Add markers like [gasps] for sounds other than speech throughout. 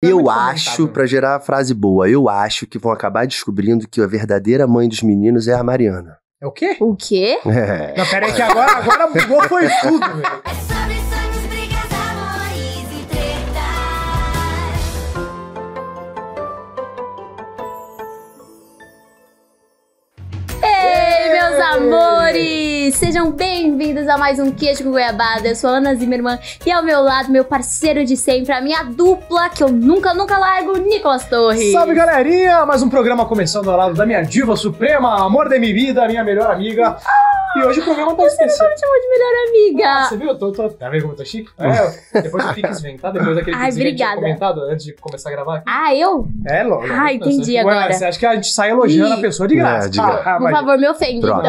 É eu acho, para gerar a frase boa, eu acho que vão acabar descobrindo que a verdadeira mãe dos meninos é a Mariana. É o quê? O quê? É. Não, peraí que agora, agora bugou foi tudo, velho. É Ei, meus amores! sejam bem-vindos a mais um Queijo com Goiabada. Eu sou a Ana Zimmermann e ao meu lado, meu parceiro de sempre, a minha dupla que eu nunca, nunca largo, Nicolas Torres. Salve galerinha! Mais um programa começando ao lado da minha diva suprema, amor da minha vida, minha melhor amiga, e hoje o programa tá Você difícil. Você chamou de melhor amiga. Ah, você viu? tô, tô, tá vendo como eu tô chique? É, depois do Pix vem, tá? Depois daquele Ai, Pix comentado antes de começar a gravar Ah, eu? É, logo. Ah, entendi agora. Você acha que a gente sai elogiando e... a pessoa de graça? É, de graça. Ah, Por favor, me ofende, então.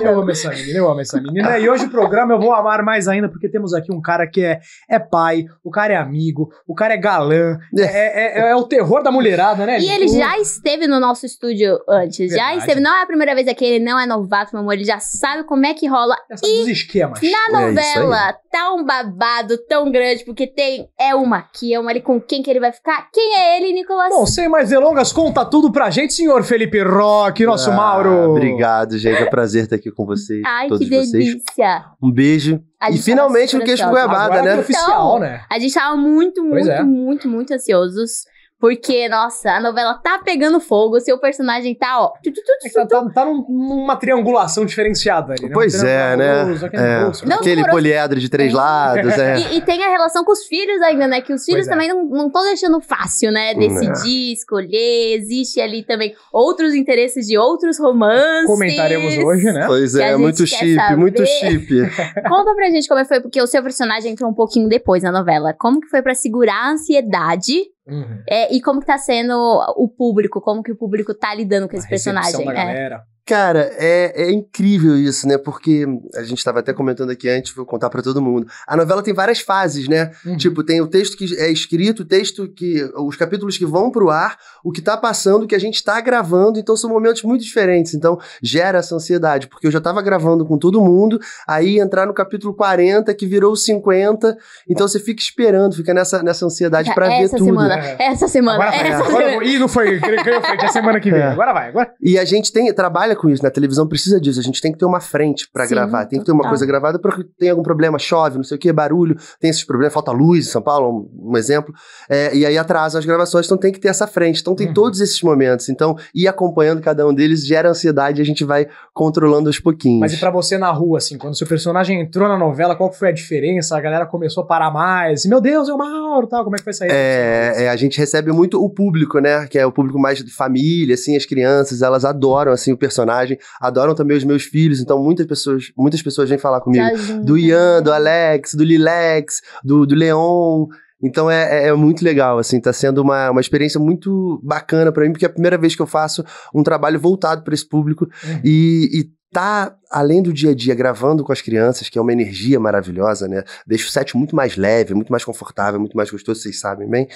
Eu amo essa menina, eu amo essa menina. E hoje o programa eu vou amar mais ainda, porque temos aqui um cara que é, é pai, o cara é amigo, o cara é galã, é, é, é o terror da mulherada, né? E ele já esteve no nosso estúdio antes, já esteve. Não é a primeira vez aqui, ele não é novato, meu amor, ele já sabe como é que rola. Já sabe os esquemas. Na novela, é tá um babado tão grande, porque tem é uma aqui, é uma ali com quem que ele vai ficar. Quem é ele, Nicolas? Bom, sem mais delongas, conta tudo pra gente, senhor Felipe Roque, nosso ah, Mauro. Obrigado, gente. É um prazer estar aqui com vocês. Ai, todos que delícia. Vocês. Um beijo. A e finalmente um queijo com goiabada, é né? Então, oficial, né? A gente tava muito, muito, é. muito, muito, muito ansiosos. Porque, nossa, a novela tá pegando fogo, seu personagem tá, ó. É tá, tá, tá, numa triangulação diferenciada ali, né? Pois é, né? Aquele, é. Bolso, né? Não, aquele poliedro de três é. lados. É. E, e, tem a relação com os filhos ainda, né? Que os filhos pois é. também não estão deixando fácil, né? Decidir, escolher. Existe ali também outros interesses de outros romances. Comentaremos hoje, né? Pois é, muito chip, saber. muito chip. [laughs] Conta pra gente como é foi, porque o seu personagem entrou um pouquinho depois na novela. Como que foi para segurar a ansiedade? Uhum. É, e como que tá sendo o público? Como que o público tá lidando com a esse personagem? Da é. galera. Cara, é, é incrível isso, né? Porque a gente estava até comentando aqui antes, vou contar para todo mundo. A novela tem várias fases, né? Uhum. Tipo, tem o texto que é escrito, o texto que. os capítulos que vão pro ar, o que tá passando, o que a gente tá gravando. Então são momentos muito diferentes. Então gera essa ansiedade, porque eu já tava gravando com todo mundo, aí entrar no capítulo 40, que virou 50. Então você fica esperando, fica nessa, nessa ansiedade para ver tudo. Semana, é. Essa semana, agora essa semana. Agora, ih, não foi. Creio, creio, foi. É semana que vem. É. Agora vai, agora. E a gente tem, trabalha com isso, né? A televisão precisa disso. A gente tem que ter uma frente para gravar, tem que ter uma tá. coisa gravada porque tem algum problema, chove, não sei o que, barulho, tem esses problemas, falta luz em São Paulo, um, um exemplo. É, e aí atrasam as gravações, então tem que ter essa frente. Então tem uhum. todos esses momentos. Então, ir acompanhando cada um deles gera ansiedade e a gente vai controlando aos pouquinhos. Mas e pra você na rua, assim, quando seu personagem entrou na novela, qual foi a diferença? A galera começou a parar mais, e, meu Deus, é o Mauro, tal, como é que foi isso É, é, a gente recebe muito o público, né? Que é o público mais de família, assim, as crianças, elas adoram, assim, o personagem personagem. Adoram também os meus filhos, então muitas pessoas, muitas pessoas vêm falar comigo. Do Ian, do Alex, do Lilex, do, do Leon. Então é, é, é muito legal, assim, tá sendo uma, uma experiência muito bacana para mim, porque é a primeira vez que eu faço um trabalho voltado para esse público uhum. e, e tá além do dia a dia gravando com as crianças, que é uma energia maravilhosa, né? Deixa o set muito mais leve, muito mais confortável, muito mais gostoso, vocês sabem bem.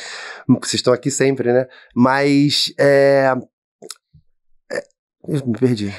Vocês estão aqui sempre, né? Mas é, eu me perdi.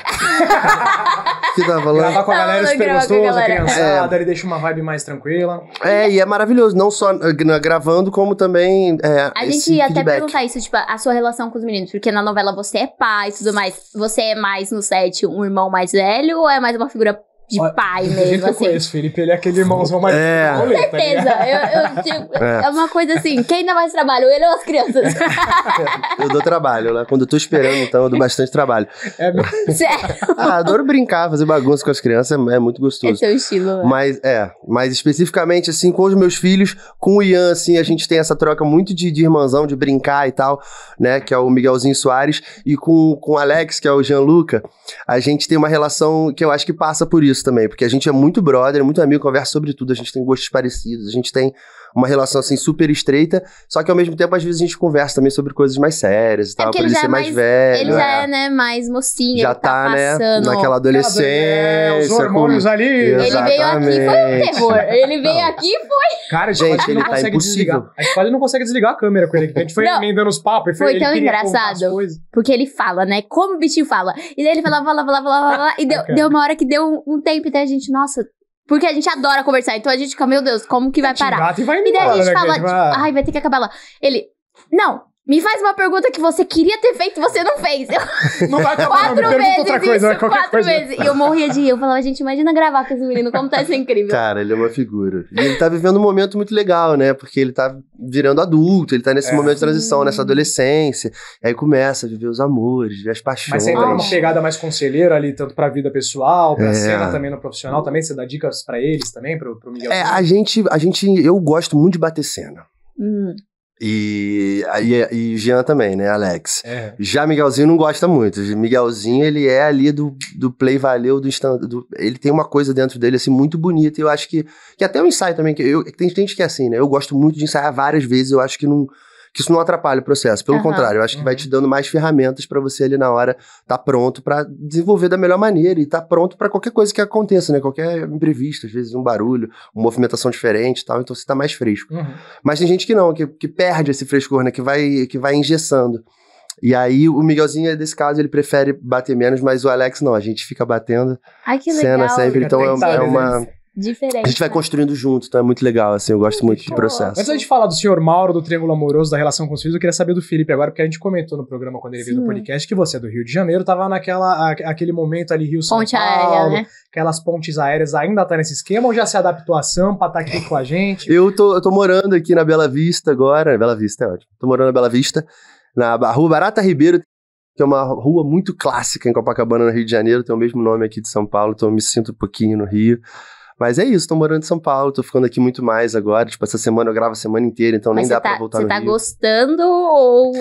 que tava falando? Gravar com a galera, é super gostoso, criançada, é. ele deixa uma vibe mais tranquila. É, e é maravilhoso, não só eh, gravando, como também. É, a gente ia feedback. até perguntar isso, tipo, a sua relação com os meninos, porque na novela você é pai e tudo mais. Você é mais no set um irmão mais velho ou é mais uma figura de Olha, pai [laughs] mesmo. assim. que eu conheço, Felipe, ele é aquele irmãozão mais. É. Com tá certeza. eu, eu, [laughs] tipo, é. é. uma coisa assim: quem dá mais trabalho, ele ou as crianças? [laughs] eu dou trabalho, né? Quando eu tô esperando, então, eu dou bastante trabalho. É Sério? ah, adoro brincar, fazer bagunça com as crianças, é, é muito é gostoso. É seu estilo. Né? Mas, é. Mas especificamente, assim, com os meus filhos, com o Ian, assim, a gente tem essa troca muito de, de irmãzão, de brincar e tal, né? Que é o Miguelzinho Soares. E com, com o Alex, que é o Jean Luca, a gente tem uma relação que eu acho que passa por isso também, porque a gente é muito brother, muito amigo, conversa sobre tudo, a gente tem gostos parecidos, a gente tem uma relação assim super estreita, só que ao mesmo tempo às vezes a gente conversa também sobre coisas mais sérias e é tal, é pra ele, ele ser é mais, mais, velho. Ele já é, é né, mais mocinho, já tá, tá né, passando... naquela é, adolescência. os hormônios ali. Ele Exatamente. veio aqui, foi um terror. Ele veio não. aqui, foi... Cara, gente, ele tá impossível. Desligar. A gente quase não consegue desligar a câmera com ele, a gente foi emendando os papos. Foi, foi tão engraçado, porque ele fala, né, como o bichinho fala. E daí ele fala, fala, fala, fala, fala, e deu, deu uma hora que deu um, um tempo, e daí a gente, nossa, porque a gente adora conversar. Então a gente fica, meu Deus, como que vai parar? e, vai embora, e daí a gente né, fala, tipo, ai, vai ter que acabar lá. Ele, não, me faz uma pergunta que você queria ter feito e você não fez. Eu... [laughs] Não vai acabar, quatro não. vezes outra coisa, isso, quatro coisa. vezes. E eu morria de rir. Eu falava, gente, imagina gravar com esse menino, como tá sendo incrível. Cara, ele é uma figura. E ele tá vivendo um momento muito legal, né? Porque ele tá virando adulto, ele tá nesse é. momento de transição, hum. nessa adolescência. aí começa a viver os amores, viver as paixões. Mas você dá uma pegada mais conselheira ali, tanto pra vida pessoal, pra é. cena também no profissional também? Você dá dicas pra eles também, pro, pro Miguel? É, a gente, a gente... Eu gosto muito de bater cena. Hum. E, e, e Jean também, né, Alex? É. Já Miguelzinho não gosta muito. Miguelzinho, ele é ali do, do play valeu, do, do Ele tem uma coisa dentro dele, assim, muito bonita. E eu acho que. Que até o ensaio também, que eu, tem gente que é assim, né? Eu gosto muito de ensaiar várias vezes, eu acho que não que isso não atrapalha o processo. Pelo uhum. contrário, eu acho que vai uhum. te dando mais ferramentas para você ali na hora estar tá pronto para desenvolver da melhor maneira e estar tá pronto para qualquer coisa que aconteça, né? Qualquer imprevisto, às vezes um barulho, uma movimentação diferente e tal. Então você tá mais fresco. Uhum. Mas tem gente que não, que, que perde esse frescor, né? Que vai, que vai engessando. E aí o Miguelzinho, desse caso, ele prefere bater menos, mas o Alex não, a gente fica batendo. Ai, que legal. Cena sempre, então é, é, uma... Né? diferente. A gente vai construindo junto, então é muito legal, assim, eu gosto muito do processo. Antes de falar do senhor Mauro, do Triângulo Amoroso, da relação com os filhos, eu queria saber do Felipe agora, porque a gente comentou no programa quando ele veio no podcast que você é do Rio de Janeiro, tava naquela, a, aquele momento ali, Rio-São Ponte Paulo, aérea, né? aquelas pontes aéreas, ainda tá nesse esquema ou já se adaptou a Sampa, tá aqui com a gente? Eu tô, eu tô morando aqui na Bela Vista agora, Bela Vista é ótimo, tô morando na Bela Vista, na rua Barata Ribeiro, que é uma rua muito clássica em Copacabana, no Rio de Janeiro, tem o mesmo nome aqui de São Paulo, então eu me sinto um pouquinho no Rio. Mas é isso, tô morando em São Paulo, tô ficando aqui muito mais agora. Tipo, essa semana eu gravo a semana inteira, então Mas nem dá tá, pra voltar no tá Rio. Você tá gostando ou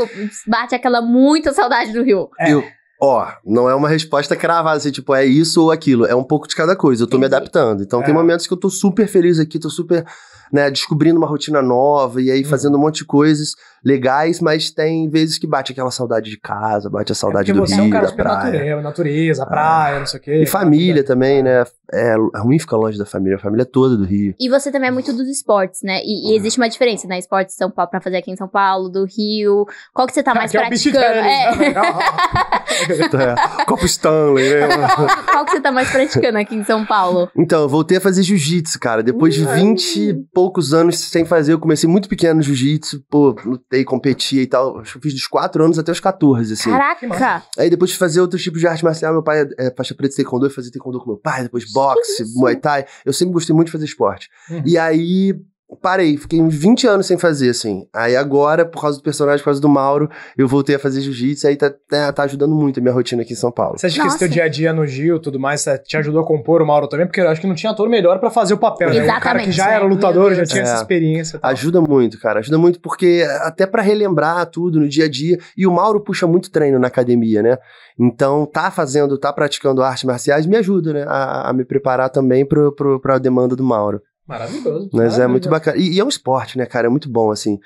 bate aquela muita saudade do Rio? É. Eu, ó, não é uma resposta cravada, assim, tipo, é isso ou aquilo. É um pouco de cada coisa. Eu tô Entendi. me adaptando. Então é. tem momentos que eu tô super feliz aqui, tô super né, descobrindo uma rotina nova e aí uhum. fazendo um monte de coisas legais, mas tem vezes que bate aquela saudade de casa, bate a saudade é do você rio, é um cara da praia. Natureza, natureza, ah. praia, não sei o quê. E né, família também, né? É, é ruim ficar longe da família, a família é toda do Rio. E você também é muito dos esportes, né? E, e é. existe uma diferença, né? Esportes de São Paulo, pra fazer aqui em São Paulo, do Rio. Qual que você tá [laughs] mais praticando? É o é. Né, [laughs] é Copo Stanley, né? [laughs] Qual que você tá mais praticando aqui em São Paulo? Então, eu voltei a fazer jiu-jitsu, cara. Depois de 20 hum. e poucos anos sem fazer. Eu comecei muito pequeno no jiu-jitsu, pô, lutei, competia e tal. Acho que eu fiz dos 4 anos até os 14, assim. Caraca! Aí depois de fazer outros tipos de arte marcial, meu pai é, é faixa preta de taekwondo, eu fazia taekwondo com meu pai, depois boxe, muay thai. Eu sempre gostei muito de fazer esporte. Uhum. E aí parei, fiquei 20 anos sem fazer, assim. Aí agora, por causa do personagem, por causa do Mauro, eu voltei a fazer jiu-jitsu, aí tá, tá, tá, ajudando muito a minha rotina aqui em São Paulo. Você acha que esse teu dia a dia no Gil tudo mais tá, te ajudou a compor o Mauro também? Porque eu acho que não tinha ator melhor para fazer o papel, Exatamente, né? O cara que já era é, lutador, já tinha é, essa experiência. Tal. Ajuda muito, cara, ajuda muito porque até para relembrar tudo no dia a dia, e o Mauro puxa muito treino na academia, né? Então, tá fazendo, tá praticando artes marciais me ajuda, né? A, a me preparar também pro, pro, pra demanda do Mauro. Maravilhoso. Mas maravilhoso. é muito bacana. E, e, é um esporte, né, cara? É muito bom, assim.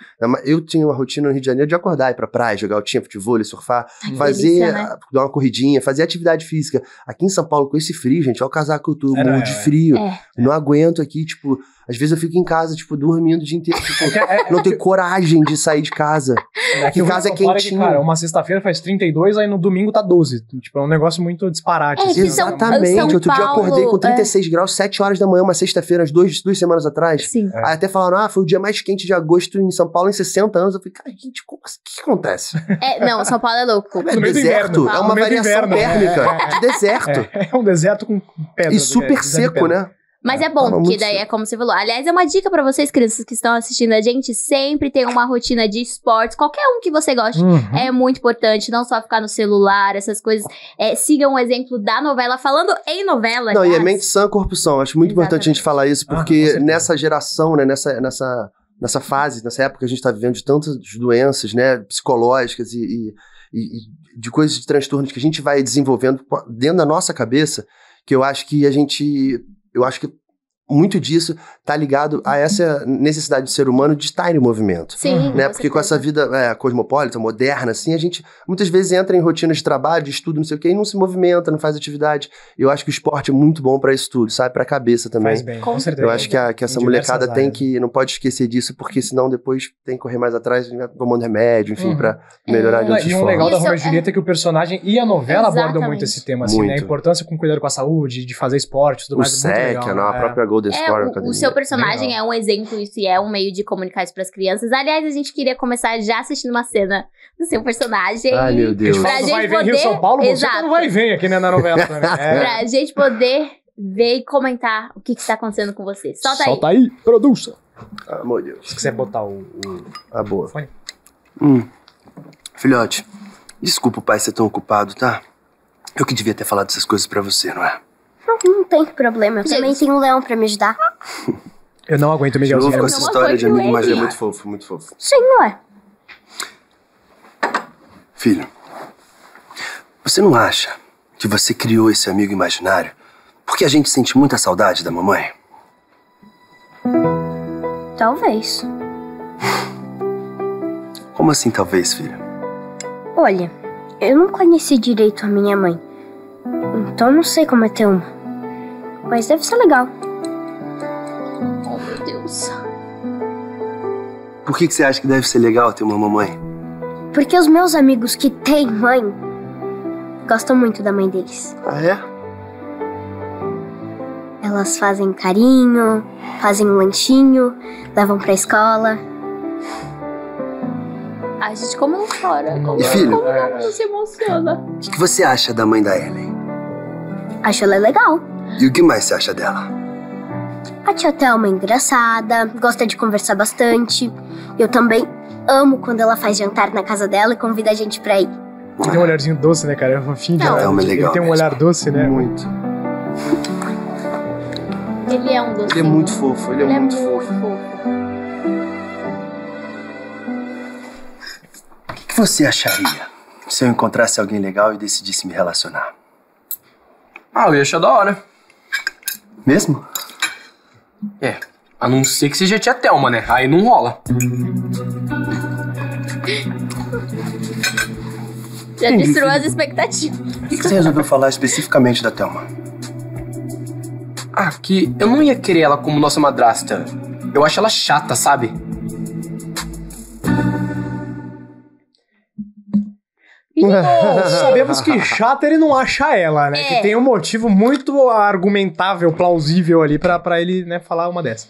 Eu tinha uma rotina no Rio de Janeiro de acordar, ir pra praia, jogar o time futebol, surfar, Ai, fazer, delícia, né? Ah, dar uma corridinha, fazer atividade física. Aqui em São Paulo, com esse frio, gente, olha o casaco, eu tô é, de frio. É. Não aguento aqui, tipo, às vezes eu fico em casa, tipo, dormindo o dia inteiro. Tipo, [laughs] é, é, não tenho é coragem de sair de casa. É que casa é quentinho cara, uma sexta-feira faz 32, aí no domingo tá 12. Tipo, é um negócio muito disparate. É, assim, né? Exatamente. São, São Outro Paulo, dia eu acordei com 36 graus, 7 horas da manhã, uma sexta-feira, as duas, duas semanas atrás. Sim. Aí até falaram, ah, foi o dia mais quente de agosto em São Paulo em 60 anos. Eu falei, cara, gente, assim? o que, que acontece? não, São Paulo é louco. É, deserto. É uma variação inverno, térmica de deserto. É, um deserto com pedra. E super seco, né? Mas é ah, bom, porque daí é como você falou. Aliás, é uma dica para vocês, crianças que estão assistindo a gente, sempre tem uma rotina de esportes, qualquer um que você goste, uhum. é muito importante, não só ficar no celular, essas coisas. É, sigam um o exemplo da novela, falando em novela. Não, aliás. e é mente sã, corpo são. Acho muito Exatamente. importante a gente falar isso, ah, porque ah, nessa geração, né, nessa, nessa, nessa fase, nessa época que a gente tá vivendo de tantas doenças, né, psicológicas e, e e, de coisas de transtornos que a gente vai desenvolvendo dentro da nossa cabeça, que eu acho que a gente eu acho que muito disso tá ligado a essa necessidade do ser humano de estar em movimento. Sim. Né? Porque com essa vida é, cosmopolita, moderna, assim, a gente muitas vezes entra em rotinas de trabalho, de estudo, não sei o quê, e não se movimenta, não faz atividade. Eu acho que o esporte é muito bom para isso tudo, sabe? Pra cabeça também. Faz bem, com certeza. Eu acho que, a, que essa molecada áreas. tem que, não pode esquecer disso, porque senão depois tem que correr mais atrás né, tomando remédio, enfim, uhum. pra melhorar uhum. de outras E um formas. legal da Roma e Julieta é que o personagem e a novela abordam muito esse tema, assim, muito. né? A importância com cuidado com a saúde, de fazer esporte, tudo o mais. O Seca, é muito legal, não, a né? própria Globo é, O seu personagem Legal. é um exemplo, isso e é um meio de comunicar isso pras crianças. Aliás, a gente queria começar já assistindo uma cena do seu personagem. Ai, meu Deus. Pra gente vai poder... Rio São Paulo, Exato. você não vai ver aqui né, na novela também. Né? [laughs] É. pra gente poder ver e comentar o que, que tá acontecendo com você. Solta, Solta aí. aí, produça. Amor de Deus. Se quiser botar o. A tá boa. Hum. Filhote, desculpa o pai ser tão ocupado, tá? Eu que devia ter falado essas coisas para você, não é? Não, tem problema, eu também tenho um leão pra me ajudar. [laughs] Eu não aguento o Miguelzinho. com essa assim. história de amigo, mas é muito fofo, muito fofo. Sim, é. Filho, você não acha que você criou esse amigo imaginário porque a gente sente muita saudade da mamãe? Talvez. Como assim, talvez, filha? Olha, eu não conheci direito a minha mãe. Então não sei como é ter uma. Mas deve ser legal. Oh, meu Deus. Por que, que você acha que deve ser legal ter uma mamãe? Porque os meus amigos que têm mãe gostam muito da mãe deles. Ah, é? Elas fazem carinho, fazem um lanchinho, levam pra escola. A gente como não chora, como, e filho, como não se emociona. O que, que você acha da mãe da Ellen? Acho ela legal. E o que mais você acha dela? A tia Thelma é engraçada, gosta de conversar bastante. Eu também amo quando ela faz jantar na casa dela e convida a gente pra ir. Ele tem um olharzinho doce, né, cara? É um fim de Não, Thelma é legal. Ele tem um mesmo. olhar doce, né? Muito. Ele é um doce. Ele é muito fofo, ele, é, ele é muito, é muito fofo. fofo. O que, que você acharia se eu encontrasse alguém legal e decidisse me relacionar? Ah, eu ia achar da hora. Mesmo? É, a não ser que seja a tia Thelma, né? Aí não rola. Já destruiu as expectativas. O que você resolveu falar especificamente da Thelma? Ah, que eu não ia querer ela como nossa madrasta. Eu acho ela chata, sabe? [laughs] Sabemos que chato ele não acha ela, né? É. Que tem um motivo muito argumentável, plausível ali pra, pra ele né, falar uma dessa.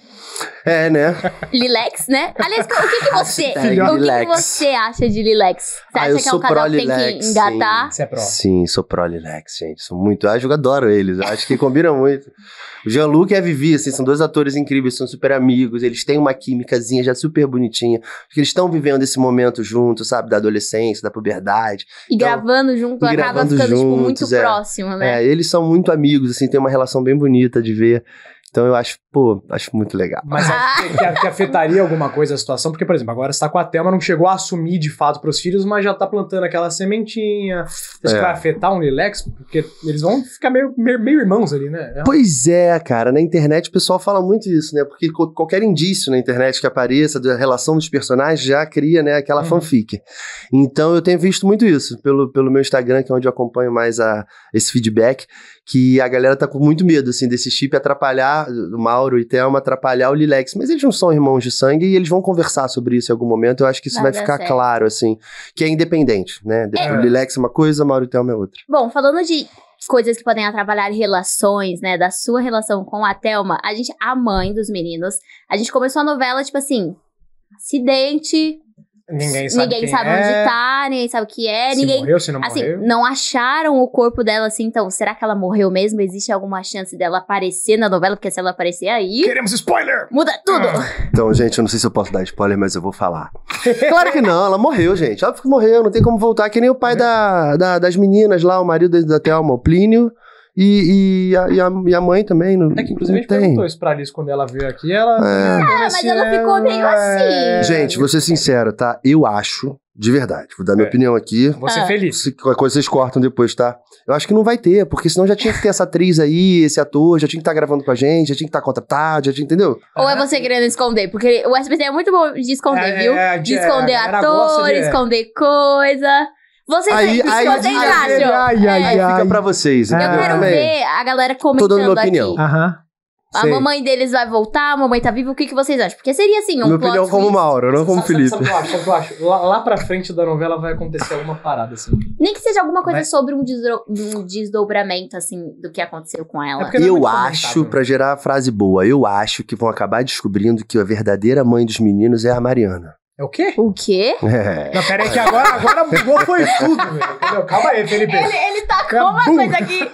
É, né? Lilex, né? Aliás, o que, que [laughs] você. o que, que, você acha de Lilex? Você ah, acha ah, que é um canal que tem que engatar? Sim, é sim sou pró Lilex, gente. Sou muito. Acho adoro eles. Acho que combinam muito. O Jean-Luc e a Vivi, assim, são dois atores incríveis, são super amigos, eles têm uma químicazinha já super bonitinha, porque eles estão vivendo esse momento juntos, sabe, da adolescência, da puberdade. E então, gravando junto e acaba gravando ficando, tipo, juntos, tipo, muito é, próximo, né? É, eles são muito amigos, assim, tem uma relação bem bonita de ver. Então eu acho pô, acho muito legal. Mas [laughs] que, que afetaria alguma coisa a situação? Porque, por exemplo, agora está com a Thelma, não chegou a assumir de fato para os filhos, mas já está plantando aquela sementinha. Isso é. vai afetar um Lilex? Porque eles vão ficar meio, meio, meio irmãos ali, né? É. Pois é, cara. Na internet o pessoal fala muito isso, né? Porque qualquer indício na internet que apareça da relação dos personagens já cria, né, aquela uhum. fanfic. Então eu tenho visto muito isso pelo, pelo meu Instagram, que é onde eu acompanho mais a, esse feedback, que a galera tá com muito medo, assim, desse chip atrapalhar o mal Tauro e Thelma atrapalhar o Lilex, mas eles não são irmãos de sangue e eles vão conversar sobre isso em algum momento. Eu acho que isso vai, vai ficar certo. claro, assim, que é independente, né? É. O Lilex é uma coisa, Mauro e Thelma é outra. Bom, falando de coisas que podem atrapalhar relações, né? Da sua relação com a Thelma, a gente, a mãe dos meninos, a gente começou a novela, tipo assim, acidente, Ninguém sabe, ninguém sabe é. onde tá, ninguém sabe o que é. Se ninguém, morreu, se não assim, morreu. Não acharam o corpo dela assim, então, será que ela morreu mesmo? Existe alguma chance dela aparecer na novela? Porque se ela aparecer aí. Queremos spoiler! Muda tudo! Ah. Então, gente, eu não sei se eu posso dar spoiler, mas eu vou falar. [laughs] claro que não, ela morreu, gente. Ela morreu, não tem como voltar, que nem o pai é. da, da, das meninas lá, o marido da Thelma, o Plínio. E, e, a, e, a, e a mãe também. Não, é que inclusive não tem. perguntou isso pra Alice quando ela veio aqui. Ela. É. Ah, mas ela, ficou meio é, assim. Gente, vou ser sincero, tá? Eu acho, de verdade, vou dar minha é. opinião aqui. Você é. Ah. feliz. Se, qualquer coisa vocês cortam depois, tá? Eu acho que não vai ter, porque senão já tinha que ter essa atriz aí, esse ator, já tinha que estar tá gravando com a gente, já tinha que estar tá contratado, já tinha, entendeu? Ou é você querendo esconder, porque o SBT é muito bom de esconder, é, viu? De esconder ator, de... esconder coisa. Vocês aí, aí, aí, aí, Aí, aí, aí, fica pra vocês. Eu quero também. ver a galera comentando Tô dando minha opinião. aqui. Aham. A Sei. mamãe deles vai voltar, a mamãe tá viva, o que, que vocês acham? Porque seria assim, um Minha plot opinião twist. como Mauro, não como Felipe. Sabe o que eu acho? eu acho? Lá, lá pra frente da novela vai acontecer alguma parada, assim. Nem que seja alguma coisa sobre um, um desdobramento, assim, do que aconteceu com é ela. é Eu acho, pra gerar a frase boa, eu acho que vão acabar descobrindo que a verdadeira mãe dos meninos é a Mariana. É o quê? O quê? É. Não, pera aí que agora, agora bugou foi tudo, velho. Calma aí, Felipe. Ele, ele tacou tá Cabum. uma coisa aqui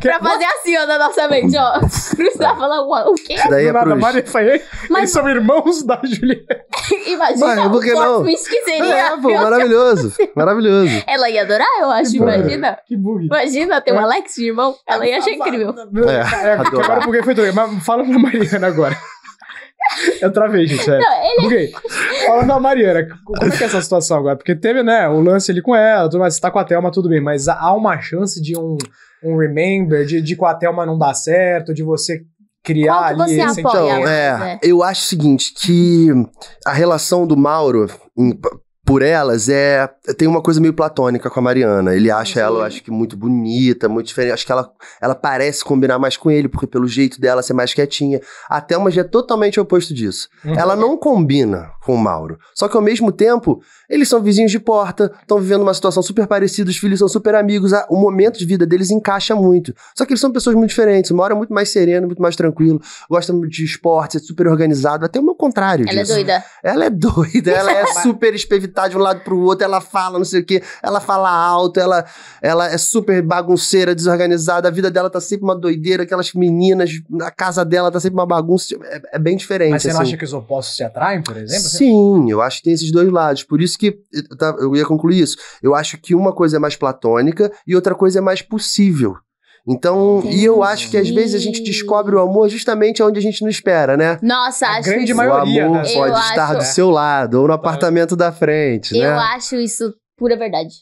[laughs] pra fazer assim, ó, na nossa mente, ó. Precisava tá falar o quê? daí é nada, Maria foi. Mas... Eles são irmãos da Juliana. [laughs] Imagina Mano, que não? É, pô, maravilhoso. Maravilhoso. Ela ia adorar, eu acho, imagina. Que bug. Imagina ter um é. Alex de irmão. Ela é ia achar incrível. É, é agora buguei foi tudo. Mas fala pra Mariana agora. Eu travei, gente, sério. Não, ele... Buguei. Falando da Mariana, como é que é essa situação agora? Porque teve, né, o lance ali com ela, tudo mais, você tá com a Thelma, tudo bem, mas há uma chance de um, um remember, de, de com a Thelma não dar certo, de você criar Quanto ali... Você então, é, é, eu acho o seguinte, que a relação do Mauro, por elas é. Tem uma coisa meio platônica com a Mariana. Ele acha Sim. ela, eu uhum. acho que, muito bonita, muito diferente. Acho que ela, ela parece combinar mais com ele, porque pelo jeito dela ser mais quietinha. até uma é totalmente oposto disso. Uhum. Ela não combina com o Mauro. Só que ao mesmo tempo, eles são vizinhos de porta, estão vivendo uma situação super parecida, os filhos são super amigos, o momento de vida deles encaixa muito. Só que eles são pessoas muito diferentes. O Mauro é muito mais sereno, muito mais tranquilo, gosta de esportes, é super organizado, até o meu contrário. Ela é disso. é doida. Ela é doida, ela é, é super espevita gritar de um lado pro outro, ela fala não sei o que ela fala alto, ela, ela é super bagunceira, desorganizada, a vida dela tá sempre uma doideira, aquelas meninas, a casa dela tá sempre uma bagunça, é, é bem diferente. Mas você assim. não acha que os opostos se atraem, por exemplo? Sim, eu acho que tem esses dois lados, por isso que eu ia concluir isso. Eu acho que uma coisa é mais platônica e outra coisa é mais possível. Então, Entendi. e eu acho que às vezes a gente descobre o amor justamente onde a gente não espera, né? Nossa, a acho grande que... maioria, o né? amor né? pode eu estar acho... do seu lado ou no apartamento da frente, né? Eu acho isso pura verdade.